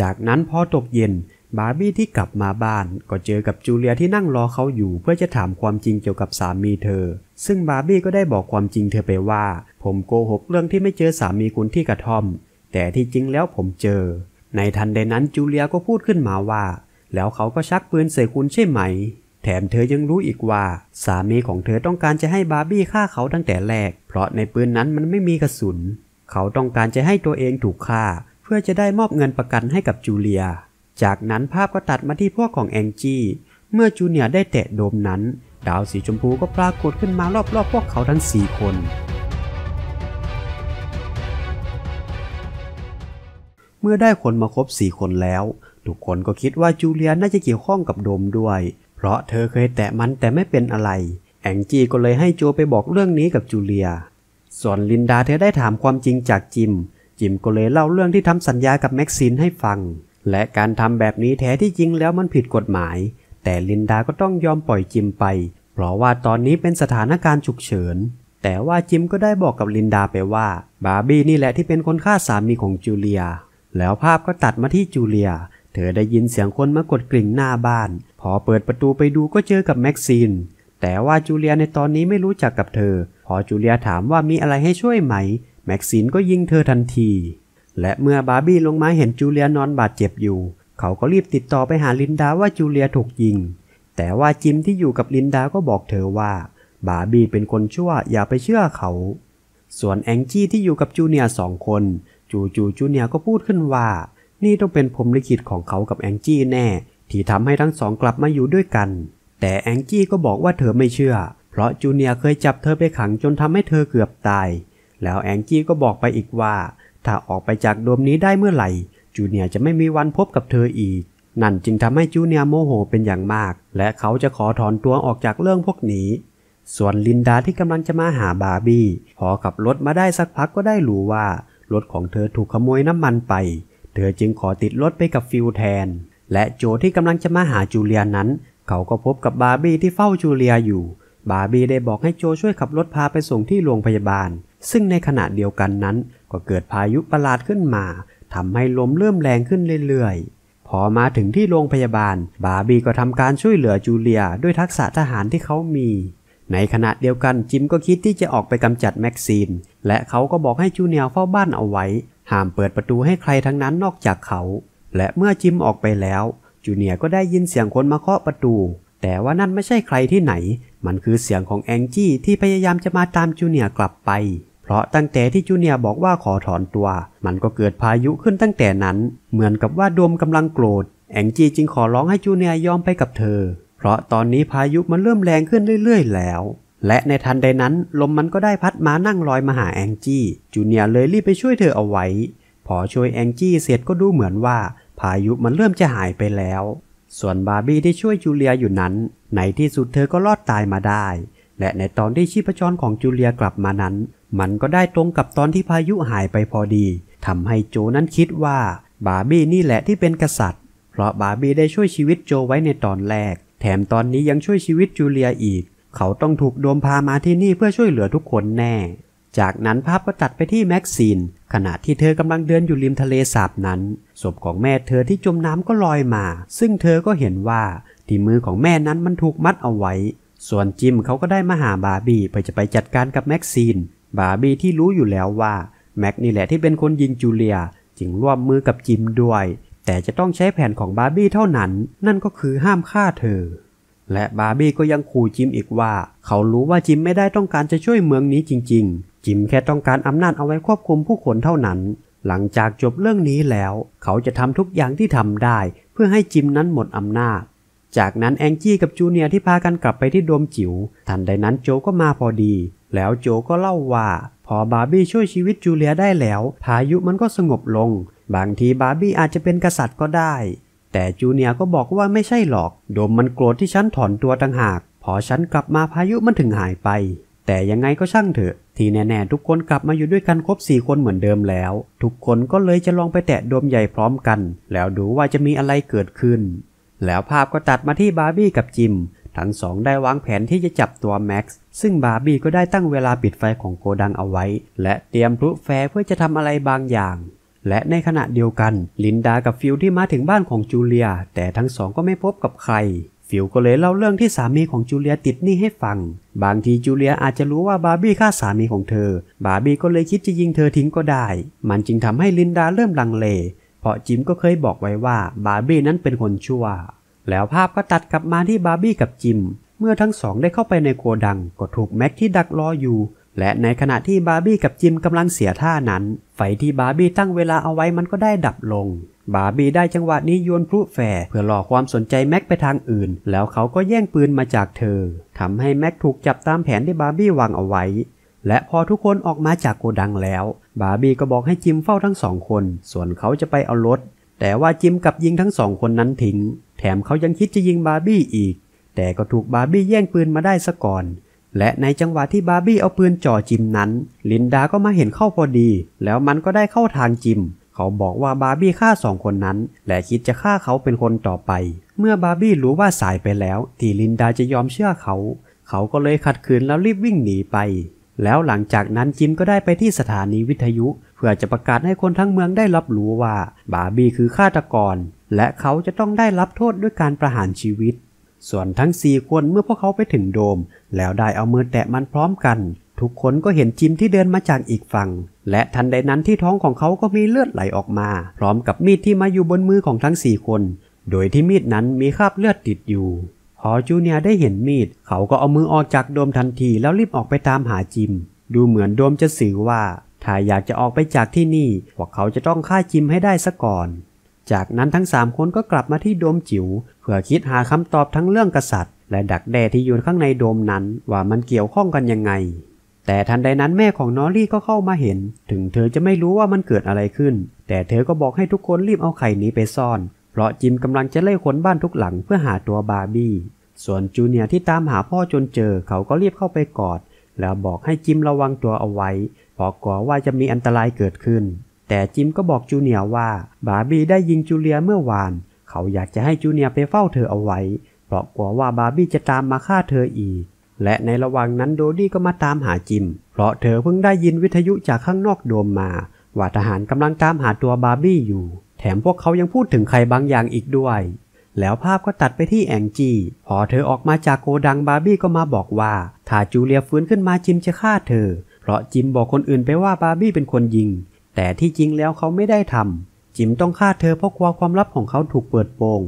จากนั้นพอตกเย็น บาร์บี้ที่กลับมาบ้านก็เจอกับจูเลียที่นั่งรอเขาอยู่เพื่อจะถามความจริงเกี่ยวกับสามีเธอ ซึ่งบาร์บี้ก็ได้บอกความจริงเธอไปว่า ผมโกหกเรื่องที่ไม่เจอสามีคุณที่กระท่อม แต่ที่จริงแล้วผมเจอในทันใดนั้นจูเลียก็พูดขึ้นมาว่า แล้วเขาก็ชักปืนใส่คุณใช่ไหม แถมเธอยังรู้อีกว่า สามีของเธอต้องการจะให้บาร์บี้ฆ่าเขาตั้งแต่แรก เพราะในปืนนั้นมันไม่มีกระสุน เขาต้องการจะให้ตัวเองถูกฆ่า เพื่อจะได้มอบเงินประกันให้กับจูเลีย จากนั้นภาพก็ตัดมาที่พวกของแองจี้ เมื่อจูเนียร์ได้แตะโดมนั้น ดาวสีชมพูก็ปรากฏขึ้นมารอบๆพวกเขาทั้งสี่คนมื่อได้คนมาครบสี่คนแล้ว ทุกคนก็คิดว่าจูเลียน่าจะเกี่ยวข้องกับโดมด้วย เพราะเธอเคยแตะมันแต่ไม่เป็นอะไร แองจี้ก็เลยให้โจไปบอกเรื่องนี้กับจูเลีย ส่วนลินดาเธอได้ถามความจริงจากจิม จิมก็เลยเล่าเรื่องที่ทำสัญญากับแม็กซินให้ฟัง และการทำแบบนี้แท้ที่จริงแล้วมันผิดกฎหมาย แต่ลินดาก็ต้องยอมปล่อยจิมไป เพราะว่าตอนนี้เป็นสถานการณ์ฉุกเฉิน แต่ว่าจิมก็ได้บอกกับลินดาไปว่า บาร์บี้นี่แหละที่เป็นคนฆ่าสามีของจูเลียแล้วภาพก็ตัดมาที่จูเลีย เธอได้ยินเสียงคนมากดกริ่งหน้าบ้าน พอเปิดประตูไปดูก็เจอกับแม็กซิน แต่ว่าจูเลียในตอนนี้ไม่รู้จักกับเธอ พอจูเลียถามว่ามีอะไรให้ช่วยไหม แม็กซินก็ยิงเธอทันที และเมื่อบาร์บี้ลงมาเห็นจูเลียนอนบาดเจ็บอยู่ เขาก็รีบติดต่อไปหาลินดาว่าจูเลียถูกยิง แต่ว่าจิมที่อยู่กับลินดาก็บอกเธอว่า บาร์บี้เป็นคนชั่วอย่าไปเชื่อเขา ส่วนแองจี้ที่อยู่กับจูเนียสองคนจูจูจูเนียก็พูดขึ้นว่า นี่ต้องเป็นผมลิขิตของเขากับแองจี้แน่ ที่ทำให้ทั้งสองกลับมาอยู่ด้วยกัน แต่แองจี้ก็บอกว่าเธอไม่เชื่อ เพราะจูเนียเคยจับเธอไปขังจนทำให้เธอเกือบตาย แล้วแองจี้ก็บอกไปอีกว่า ถ้าออกไปจากโดมนี้ได้เมื่อไหร่ จูเนียจะไม่มีวันพบกับเธออีก นั่นจึงทำให้จูเนียโมโห เป็นอย่างมาก และเขาจะขอถอนตัวออกจากเรื่องพวกนี้ ส่วนลินดาที่กำลังจะมาหาบาร์บี้ พอขับรถมาได้สักพักก็ได้รู้ว่ารถของเธอถูกขโมยน้ำมันไป เธอจึงขอติดรถไปกับฟิลแทน และโจที่กำลังจะมาหาจูเลียนั้น เขาก็พบกับบาร์บี้ที่เฝ้าจูเลียอยู่ บาร์บี้ได้บอกให้โจช่วยขับรถพาไปส่งที่โรงพยาบาล ซึ่งในขณะเดียวกันนั้นก็เกิดพายุประหลาดขึ้นมา ทำให้ลมเริ่มแรงขึ้นเรื่อยๆ พอมาถึงที่โรงพยาบาล บาร์บี้ก็ทำการช่วยเหลือจูเลียด้วยทักษะทหารที่เขามีในขณะเดียวกันจิมก็คิดที่จะออกไปกำจัดแม็กซีนและเขาก็บอกให้จูเนียเฝ้าบ้านเอาไว้ห้ามเปิดประตูให้ใครทั้งนั้นนอกจากเขา และเมื่อจิมออกไปแล้ว จูเนียก็ได้ยินเสียงคนมาเคาะประตู แต่ว่านั่นไม่ใช่ใครที่ไหน มันคือเสียงของแองจี้ที่พยายามจะมาตามจูเนียกลับไป เพราะตั้งแต่ที่จูเนียบอกว่าขอถอนตัว มันก็เกิดพายุขึ้นตั้งแต่นั้น เหมือนกับว่าดวมกำลังโกรธแองจี้จึงขอร้องให้จูเนียยอมไปกับเธอเพราะตอนนี้พายุมันเริ่มแรงขึ้นเรื่อยๆ แล้ว และในทันใดนั้นลมมันก็ได้พัดมานั่งลอยมาหาแองจี้ จูเนียร์เลยรีบไปช่วยเธอเอาไว้ พอช่วยแองจี้เสร็จก็ดูเหมือนว่า พายุมันเริ่มจะหายไปแล้ว ส่วนบาร์บี้ที่ช่วยจูเลียอยู่นั้น ในที่สุดเธอก็รอดตายมาได้ และในตอนที่ชีพจรของจูเลียกลับมานั้น มันก็ได้ตรงกับตอนที่พายุหายไปพอดีทำให้โจนั้นคิดว่า บาร์บี้นี่แหละที่เป็นกษัตริย์ เพราะบาร์บี้ได้ช่วยชีวิตโจไว้ในตอนแรกแถมตอนนี้ยังช่วยชีวิตจูเลียอีก เขาต้องถูกโดมพามาที่นี่เพื่อช่วยเหลือทุกคนแน่ จากนั้นภาพก็ตัดไปที่แม็กซีน ขณะที่เธอกำลังเดินอยู่ริมทะเลสาบนั้น ศพของแม่เธอที่จมน้ำก็ลอยมา ซึ่งเธอก็เห็นว่าที่มือของแม่นั้นมันถูกมัดเอาไว้ ส่วนจิมเขาก็ได้มาหาบาร์บี้เพื่อจะไปจัดการกับแม็กซีน บาร์บี้ที่รู้อยู่แล้วว่า แม็กนี่แหละที่เป็นคนยิงจูเลีย จึงร่วมมือกับจิมด้วยแต่จะต้องใช้แผนของบาร์บี้เท่านั้น นั่นก็คือห้ามฆ่าเธอ และบาร์บี้ก็ยังขู่จิมอีกว่า เขารู้ว่าจิมไม่ได้ต้องการจะช่วยเมืองนี้จริงๆ จิมแค่ต้องการอำนาจเอาไว้ควบคุมผู้คนเท่านั้น หลังจากจบเรื่องนี้แล้ว เขาจะทำทุกอย่างที่ทำได้ เพื่อให้จิมนั้นหมดอำนาจ จากนั้นแองจี้กับจูเนียที่พากันกลับไปที่โดมจิว๋วทันใดนั้นโจก็มาพอดี แล้วโจก็เล่าว่า พอบาร์บี้ช่วยชีวิตจูเลียได้แล้ว พายุมันก็สงบลงบางทีบาร์บี้อาจจะเป็นกษัตริย์ก็ได้ แต่จูเนียก็บอกว่าไม่ใช่หรอก โดมมันโกรธที่ฉันถอนตัวต่างหาก พอฉันกลับมาพายุมันถึงหายไป แต่ยังไงก็ช่างเถอะ ทีแน่ๆทุกคนกลับมาอยู่ด้วยกันครบสี่คนเหมือนเดิมแล้ว ทุกคนก็เลยจะลองไปแตะโดมใหญ่พร้อมกัน แล้วดูว่าจะมีอะไรเกิดขึ้น แล้วภาพก็ตัดมาที่บาร์บี้กับจิม ทั้งสองได้วางแผนที่จะจับตัวแม็กซ์ ซึ่งบาร์บี้ก็ได้ตั้งเวลาปิดไฟของโกดังเอาไว้ และเตรียมพลุแฟเพื่อจะทำอะไรบางอย่างและในขณะเดียวกันลินดากับฟิลที่มาถึงบ้านของจูเลีย แต่ทั้งสองก็ไม่พบกับใคร ฟิลก็เลยเล่าเรื่องที่สามีของจูเลียติดหนี้ให้ฟัง บางทีจูเลียอาจจะรู้ว่าบาร์บี้ฆ่าสามีของเธอ บาร์บี้ก็เลยคิดจะยิงเธอทิ้งก็ได้ มันจึงทำให้ลินดาเริ่มลังเลเพราะจิมก็เคยบอกไว้ว่าบาร์บี้นั้นเป็นคนชั่ว แล้วภาพก็ตัดกลับมาที่บาร์บี้กับจิม เมื่อทั้งสองได้เข้าไปในโกดังก็ถูกแม็กที่ดักรออยู่และในขณะที่บาร์บี้กับจิมกำลังเสียท่านั้น ไฟที่บาร์บี้ตั้งเวลาเอาไว้มันก็ได้ดับลง บาร์บี้ได้จังหวะนี้โยนพลุแฝเพื่อหลอกความสนใจแม็กไปทางอื่น แล้วเขาก็แย่งปืนมาจากเธอทำให้แม็กถูกจับตามแผนที่บาร์บี้วางเอาไว้ และพอทุกคนออกมาจากโกดังแล้ว บาร์บี้ก็บอกให้จิมเฝ้าทั้งสองคน ส่วนเขาจะไปเอารถ แต่ว่าจิมกับยิงทั้งสองคนนั้นทิ้ง แถมเขายังคิดจะยิงบาร์บี้อีก แต่ก็ถูกบาร์บี้แย่งปืนมาได้ซะก่อนและในจังหวะที่บาร์บี้เอาปืนจ่อจิมนั้น ลินดา ก็มาเห็นเข้าพอดี แล้วมันก็ได้เข้าทางจิม เขาบอกว่าบาร์บี้ฆ่าสองคนนั้น และคิดจะฆ่าเขาเป็นคนต่อไป เมื่อบาร์บี้รู้ว่าสายไปแล้ว ที่ลินดาจะยอมเชื่อเขา เขาก็เลยขัดขืนแล้วรีบวิ่งหนีไป แล้วหลังจากนั้นจิมก็ได้ไปที่สถานีวิทยุ เพื่อจะประกาศให้คนทั้งเมืองได้รับรู้ว่าบาร์บี้คือฆาตกร และเขาจะต้องได้รับโทษด้วยการประหารชีวิตส่วนทั้งสี่คนเมื่อพวกเขาไปถึงโดมแล้วได้เอามือแตะมันพร้อมกัน ทุกคนก็เห็นจิมที่เดินมาจากอีกฝั่งและทันใดนั้นที่ท้องของเขาก็มีเลือดไหลออกมา พร้อมกับมีดที่มาอยู่บนมือของทั้งสี่คน โดยที่มีดนั้นมีคราบเลือดติดอยู่ พอจูเนียได้เห็นมีดเขาก็เอามือออกจากโดมทันทีแล้วรีบออกไปตามหาจิมดูเหมือนโดมจะสื่อว่า ถ้าอยากจะออกไปจากที่นี่พวกเขาจะต้องฆ่าจิมให้ได้ซะก่อนจากนั้นทั้ง3คนก็กลับมาที่โดมจิ๋วเพื่อคิดหาคำตอบทั้งเรื่องกษัตริย์ และดักแด้ที่อยู่ข้างในโดมนั้น ว่ามันเกี่ยวข้องกันยังไง แต่ทันใดนั้นแม่ของนอรี่ก็เข้ามาเห็น ถึงเธอจะไม่รู้ว่ามันเกิดอะไรขึ้น แต่เธอก็บอกให้ทุกคนรีบเอาไข่นี้ไปซ่อน เพราะจิมกำลังจะเล่ขนบ้านทุกหลังเพื่อหาตัวบาร์บี้ส่วนจูเนียร์ที่ตามหาพ่อจนเจอเขาก็รีบเข้าไปกอด แล้วบอกให้จิมระวังตัวเอาไว้ เพราะกลัวว่าจะมีอันตรายเกิดขึ้นแต่จิมก็บอกจูเนียว่า บาร์บี้ได้ยิงจูเลียเมื่อวาน เขาอยากจะให้จูเนียไปเฝ้าเธอเอาไว้เพราะกลัวว่าบาร์บี้จะตามมาฆ่าเธออีก และในระหว่างนั้นโดดี้ก็มาตามหาจิม เพราะเธอเพิ่งได้ยินวิทยุจากข้างนอกโดมมาว่าทหารกำลังตามหาตัวบาร์บี้อยู่ แถมพวกเขายังพูดถึงใครบางอย่างอีกด้วย แล้วภาพก็ตัดไปที่แองจี้พอเธอออกมาจากโกดังบาร์บี้ก็มาบอกว่า ถ้าจูเลียฟื้นขึ้นมาจิมจะฆ่าเธอ เพราะจิมบอกคนอื่นไปว่าบาร์บี้เป็นคนยิงแต่ที่จริงแล้วเขาไม่ได้ทำจิมต้องฆ่าเธอเพราะกลัวความลับของเขาถูกเปิดโปง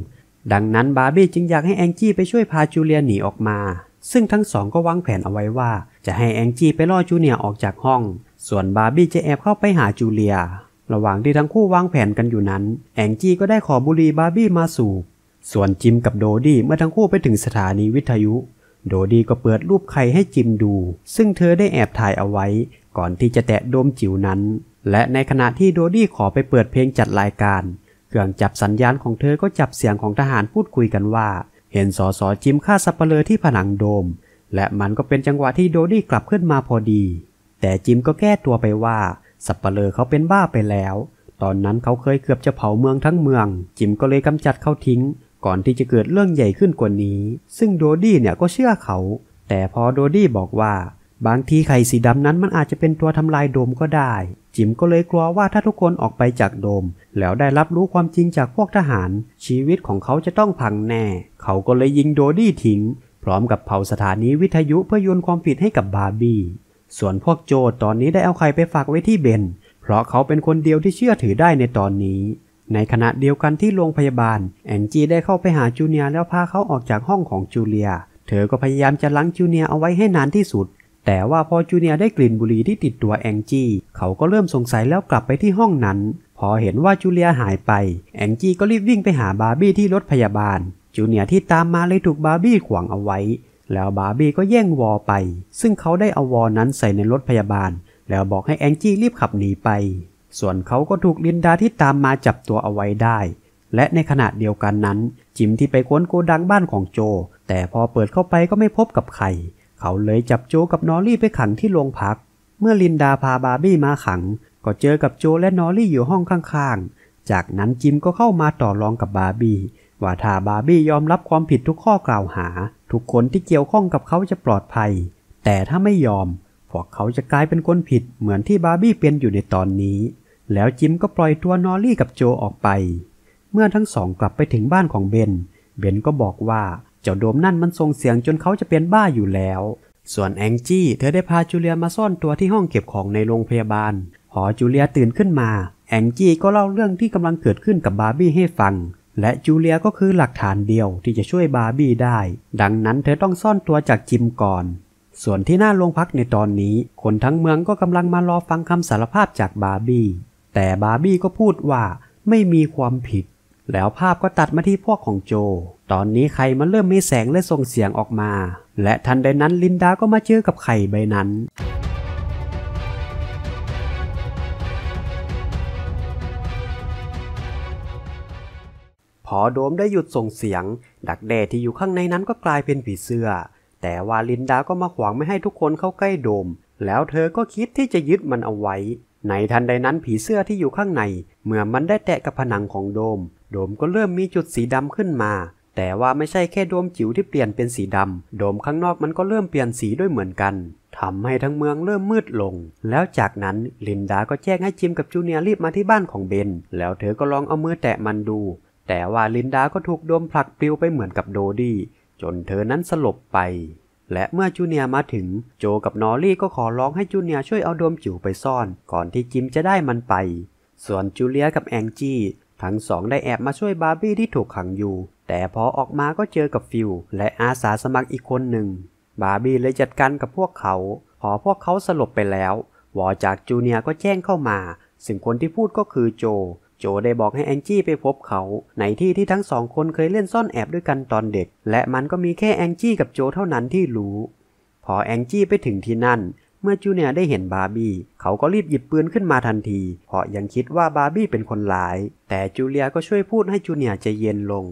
ดังนั้นบาร์บี้จึงอยากให้แองจี้ไปช่วยพาจูเลียหนีออกมา ซึ่งทั้งสองก็วางแผนเอาไว้ว่า จะให้แองจี้ไปล่อจูเนียออกจากห้อง ส่วนบาร์บี้จะแอบเข้าไปหาจูเลีย ระหว่างที่ทั้งคู่วางแผนกันอยู่นั้นแองจี้ก็ได้ขอบุหรี่บาร์บี้มาสูบส่วนจิมกับโดดี้เมื่อทั้งคู่ไปถึงสถานีวิทยุ โดดี้ก็เปิดรูปไข่ให้จิมดู ซึ่งเธอได้แอบถ่ายเอาไว้ก่อนที่จะแตะโดมจิ๋วนั้น และในขณะที่โดดี้ขอไปเปิดเพลงจัดรายการ เครื่องจับสัญญาณของเธอก็จับเสียงของทหารพูดคุยกันว่า เห็นสอสอจิมฆ่าสัปเหร่อที่ผนังโดม และมันก็เป็นจังหวะที่โดดี้กลับขึ้นมาพอดี แต่จิมก็แก้ตัวไปว่า สัปเหร่อเขาเป็นบ้าไปแล้ว ตอนนั้นเขาเคยเกือบจะเผาเมืองทั้งเมือง จิมก็เลยกำจัดเขาทิ้ง ก่อนที่จะเกิดเรื่องใหญ่ขึ้นกว่านี้ ซึ่งโดดี้เนี่ยก็เชื่อเขา แต่พอโดดี้บอกว่าบางทีไข่สีดำ นั้นมันอาจจะเป็นตัว ทำลายโดมก็ได้ จิมก็เลยกลัวว่า ถ้าทุกคนออกไปจากโดม แล้วได้รับรู้ความจริงจากพวกทหาร ชีวิตของเขาจะต้องพังแน่ เขาก็เลยยิงโดดี้ทิ้ง พร้อมกับเผาสถานีวิทยุเพื่อโยนความผิดให้กับบาร์บี้ ส่วนพวกโจดตอนนี้ได้เอาไข่ไปฝากไว้ที่เบนเพราะเขาเป็นคนเดียวที่เชื่อถือได้ในตอนนี้ ในขณะเดียวกันที่โรงพยาบาลแองจีได้เข้าไปหาจูเนียแล้วพาเขาออกจากห้องของจูเลีย เธอก็พยายามจะลังจูเนียเอาไว้ให้นานที่สุดแต่ว่าพอจูเนียได้กลิ่นบุหรี่ที่ติดตัวแองจี้เขาก็เริ่มสงสัยแล้วกลับไปที่ห้องนั้น พอเห็นว่าจูเลียหายไป แองจี้ก็รีบวิ่งไปหาบาร์บี้ที่รถพยาบาล จูเนียที่ตามมาเลยถูกบาร์บี้ขวางเอาไว้ แล้วบาร์บี้ก็แย่งวอไป ซึ่งเขาได้เอาวอนั้นใส่ในรถพยาบาล แล้วบอกให้แองจี้รีบขับหนีไป ส่วนเขาก็ถูกลินดาที่ตามมาจับตัวเอาไว้ได้ และในขณะเดียวกันนั้น จิมที่ไปค้นโกดังบ้านของโจ แต่พอเปิดเข้าไปก็ไม่พบกับใครเขาเลยจับโจกับนอรี่ไปขังที่โรงพัก เมื่อลินดาพาบาร์บี้มาขัง ก็เจอกับโจและนอรี่อยู่ห้องข้างๆ จากนั้นจิมก็เข้ามาต่อรองกับบาร์บี้ว่าถ้าบาร์บี้ยอมรับความผิดทุกข้อกล่าวหา ทุกคนที่เกี่ยวข้องกับเขาจะปลอดภัย แต่ถ้าไม่ยอม พวกเขาจะกลายเป็นคนผิดเหมือนที่บาร์บี้เป็นอยู่ในตอนนี้ แล้วจิมก็ปล่อยตัวนอรี่กับโจออกไป เมื่อทั้งสองกลับไปถึงบ้านของเบน เบนก็บอกว่าจ้าโดมนั่นมันส่งเสียงจนเขาจะเป็นบ้าอยู่แล้ว ส่วนแองจี้เธอได้พาจูเลียมาซ่อนตัวที่ห้องเก็บของในโรงพยาบาล พอจูเลียตื่นขึ้นมาแองจี้ก็เล่าเรื่องที่กำลังเกิดขึ้นกับบาร์บี้ให้ฟัง และจูเลียก็คือหลักฐานเดียวที่จะช่วยบาร์บี้ได้ ดังนั้นเธอต้องซ่อนตัวจากจิมก่อน ส่วนที่หน้าโรงพักในตอนนี้คนทั้งเมืองก็กำลังมารอฟังคำสารภาพจากบาร์บี้ แต่บาร์บี้ก็พูดว่าไม่มีความผิดแล้วภาพก็ตัดมาที่พวกของโจ ตอนนี้ไข่มันเริ่มมีแสงและส่งเสียงออกมา และทันใดนั้น ลินดา ก็มาเจอกับไข่ใบนั้น พอโดมได้หยุดส่งเสียง ดักแด้ที่อยู่ข้างในนั้นก็กลายเป็นผีเสื้อ แต่ว่าลินดาก็มาขวาง ไม่ให้ทุกคนเข้าใกล้โดม แล้วเธอก็คิดที่จะยึดมันเอาไว้ ในทันใดนั้นผีเสื้อที่อยู่ข้างใน เมื่อมันได้แตะกับผนังของโดมโดมก็เริ่มมีจุดสีดำขึ้นมา แต่ว่าไม่ใช่แค่โดมจิ๋วที่เปลี่ยนเป็นสีดำ โดมข้างนอกมันก็เริ่มเปลี่ยนสีด้วยเหมือนกัน ทำให้ทั้งเมืองเริ่มมืดลง แล้วจากนั้นลินดาก็แจ้งให้จิมกับจูเนียรีบมาที่บ้านของเบน แล้วเธอก็ลองเอามือแตะมันดู แต่ว่าลินดาก็ถูกโดมผลักปลิวไปเหมือนกับโดดี้จนเธอนั้นสลบไป และเมื่อจูเนียมาถึง โจกับนอรี่ก็ขอร้องให้จูเนียช่วยเอาโดมจิ๋วไปซ่อนก่อนที่จิมจะได้มันไป ส่วนจูเลียกับแองจีทั้งสองได้แอบมาช่วยบาร์บี้ที่ถูกขังอยู่ แต่พอออกมาก็เจอกับฟิลและอาสาสมัครอีกคนหนึ่ง บาร์บี้เลยจัดการกับพวกเขา พอพวกเขาสลบไปแล้ววอจากจูเนียก็แจ้งเข้ามา ซึ่งคนที่พูดก็คือโจ โจได้บอกให้แองจี้ไปพบเขา ในที่ที่ทั้งสองคนเคยเล่นซ่อนแอบด้วยกันตอนเด็ก และมันก็มีแค่แองจี้กับโจเท่านั้นที่รู้พอแองจี้ไปถึงที่นั่นเมื่อจูเนียได้เห็นบาร์บี้ เขาก็รีบหยิบปืนขึ้นมาทันที เพราะยังคิดว่าบาร์บี้เป็นคนร้าย แต่จูเลียก็ช่วยพูดให้จูเนียใจเย็นลง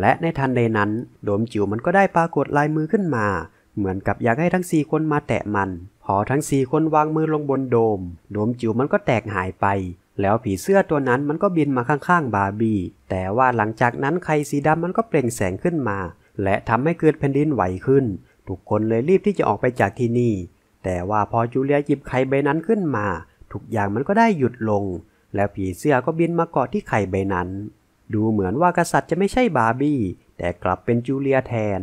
และในทันใดนั้น โดมจิ๋วมันก็ได้ปรากฏลายมือขึ้นมา เหมือนกับอยากให้ทั้งสี่คนมาแตะมัน พอทั้งสี่คนวางมือลงบนโดม โดมจิ๋วมันก็แตกหายไป แล้วผีเสื้อตัวนั้นมันก็บินมาข้างๆบาร์บี้ แต่ว่าหลังจากนั้นไข่สีดำมันก็เปล่งแสงขึ้นมา และทำให้เกิดแผ่นดินไหวขึ้น ทุกคนเลยรีบที่จะออกไปจากที่นี่แต่ว่าพอจูเลียหยิบไข่ใบนั้นขึ้นมา ทุกอย่างมันก็ได้หยุดลง แล้วผีเสื้อก็บินมาเกาะที่ไข่ใบนั้น ดูเหมือนว่ากษัตริย์จะไม่ใช่บาร์บี้แต่กลับเป็นจูเลียแทน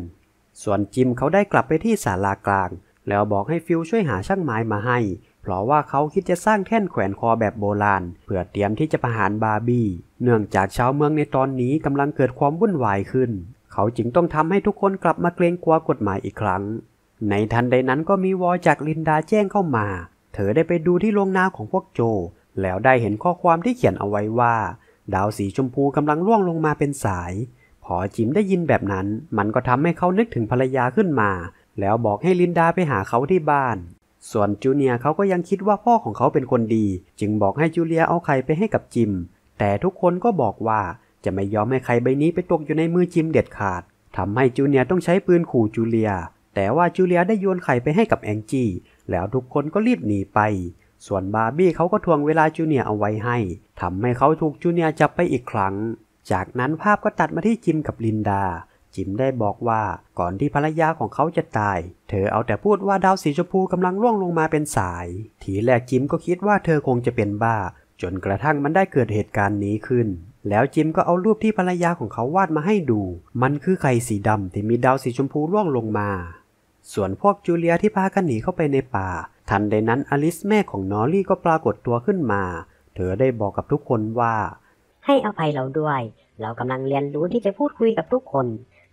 ส่วนจิมเขาได้กลับไปที่ศาลากลาง แล้วบอกให้ฟิลช่วยหาช่างไม้มาให้ เพราะว่าเขาคิดจะสร้างแท่นแขวนคอแบบโบราณเพื่อเตรียมที่จะประหารบาร์บี้เนื่องจากชาวเมืองในตอนนี้กำลังเกิดความวุ่นวายขึ้น เขาจึงต้องทำให้ทุกคนกลับมาเกรงกลัวกฎหมายอีกครั้งในทันใดนั้นก็มีวอจากลินดาแจ้งเข้ามา เธอได้ไปดูที่โรงนาของพวกโจ แล้วได้เห็นข้อความที่เขียนเอาไว้ว่า ดาวสีชมพูกำลังล่วงลงมาเป็นสาย พอจิมได้ยินแบบนั้น มันก็ทำให้เขานึกถึงภรรยาขึ้นมา แล้วบอกให้ลินดาไปหาเขาที่บ้าน ส่วนจูเนียเขาก็ยังคิดว่าพ่อของเขาเป็นคนดี จึงบอกให้จูเลียเอาไข่ไปให้กับจิม แต่ทุกคนก็บอกว่าจะไม่ยอมให้ไข่ใบนี้ไปตกอยู่ในมือจิมเด็ดขาดทำให้จูเนียต้องใช้ปืนขู่จูเลียแต่ว่าจูเลียได้โยนไข่ไปให้กับแองจี้ แล้วทุกคนก็รีบหนีไป ส่วนบาร์บี้เขาก็ทวงเวลาจูเนียเอาไว้ให้ ทำให้เขาถูกจูเนียจับไปอีกครั้ง จากนั้นภาพก็ตัดมาที่จิมกับลินดา จิมได้บอกว่าก่อนที่ภรรยาของเขาจะตาย เธอเอาแต่พูดว่าดาวสีชมพูกำลังล่วงลงมาเป็นสาย ทีแรกจิมก็คิดว่าเธอคงจะเป็นบ้า จนกระทั่งมันได้เกิดเหตุการณ์นี้ขึ้น แล้วจิมก็เอารูปที่ภรรยาของเขาวาดมาให้ดู มันคือไข่สีดำที่มีดาวสีชมพูร่วงลงมาส่วนพวกจูเลียที่พากันหนีเข้าไปในป่า ทันใดนั้นอลิสแม่ของนอรี่ก็ปรากฏตัวขึ้นมาเธอได้บอกกับทุกคนว่า ให้อภัยเราด้วย เรากำลังเรียนรู้ที่จะพูดคุยกับทุกคน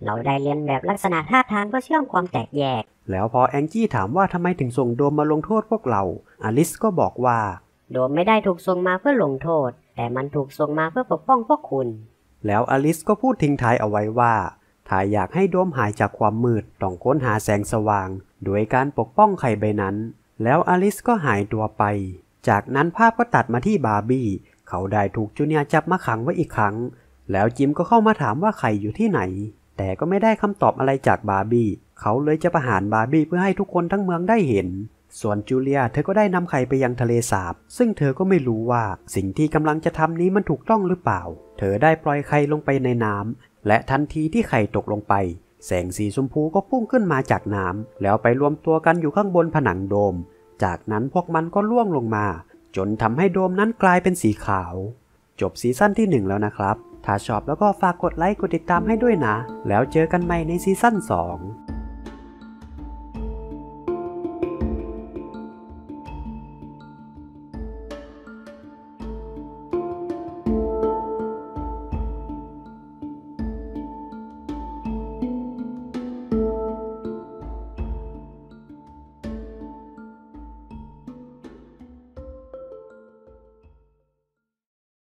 เราได้เรียนแบบลักษณะท่าทาง เพื่อเชื่อมความแตกแยก แล้วพอแองจี้ถามว่าทำไมถึงส่งโดมมาลงโทษพวกเราอลิสก็บอกว่า โดมไม่ได้ถูกส่งมาเพื่อลงโทษ แต่มันถูกส่งมาเพื่อปกป้องพวกคุณ แล้วอลิสก็พูดทิ้งท้ายเอาไว้ว่าถ้าอยากให้ดวมหายจากความมืดต้องค้นหาแสงสว่างด้วยการปกป้องไข่ใบนั้นแล้วอลิสก็หายตัวไปจากนั้นภาพก็ตัดมาที่บาร์บี้เขาได้ถูกจูเนียจับมาขังไว้อีกครั้งแล้วจิมก็เข้ามาถามว่าไข่อยู่ที่ไหนแต่ก็ไม่ได้คำตอบอะไรจากบาร์บี้เขาเลยจะประหารบาร์บี้เพื่อให้ทุกคนทั้งเมืองได้เห็นส่วนจูเลียเธอก็ได้นำไข่ไปยังทะเลสาบซึ่งเธอก็ไม่รู้ว่าสิ่งที่กำลังจะทำนี้มันถูกต้องหรือเปล่าเธอได้ปล่อยไข่ลงไปในน้ำและทันทีที่ไข่ตกลงไป แสงสีชมพูก็พุ่งขึ้นมาจากน้ำแล้วไปรวมตัวกันอยู่ข้างบนผนังโดม จากนั้นพวกมันก็ล่วงลงมา จนทำให้โดมนั้นกลายเป็นสีขาว จบซีซั่นที่1แล้วนะครับ ถ้าชอบแล้วก็ฝากกดไลค์กดติดตามให้ด้วยนะ แล้วเจอกันใหม่ในซีซั่น2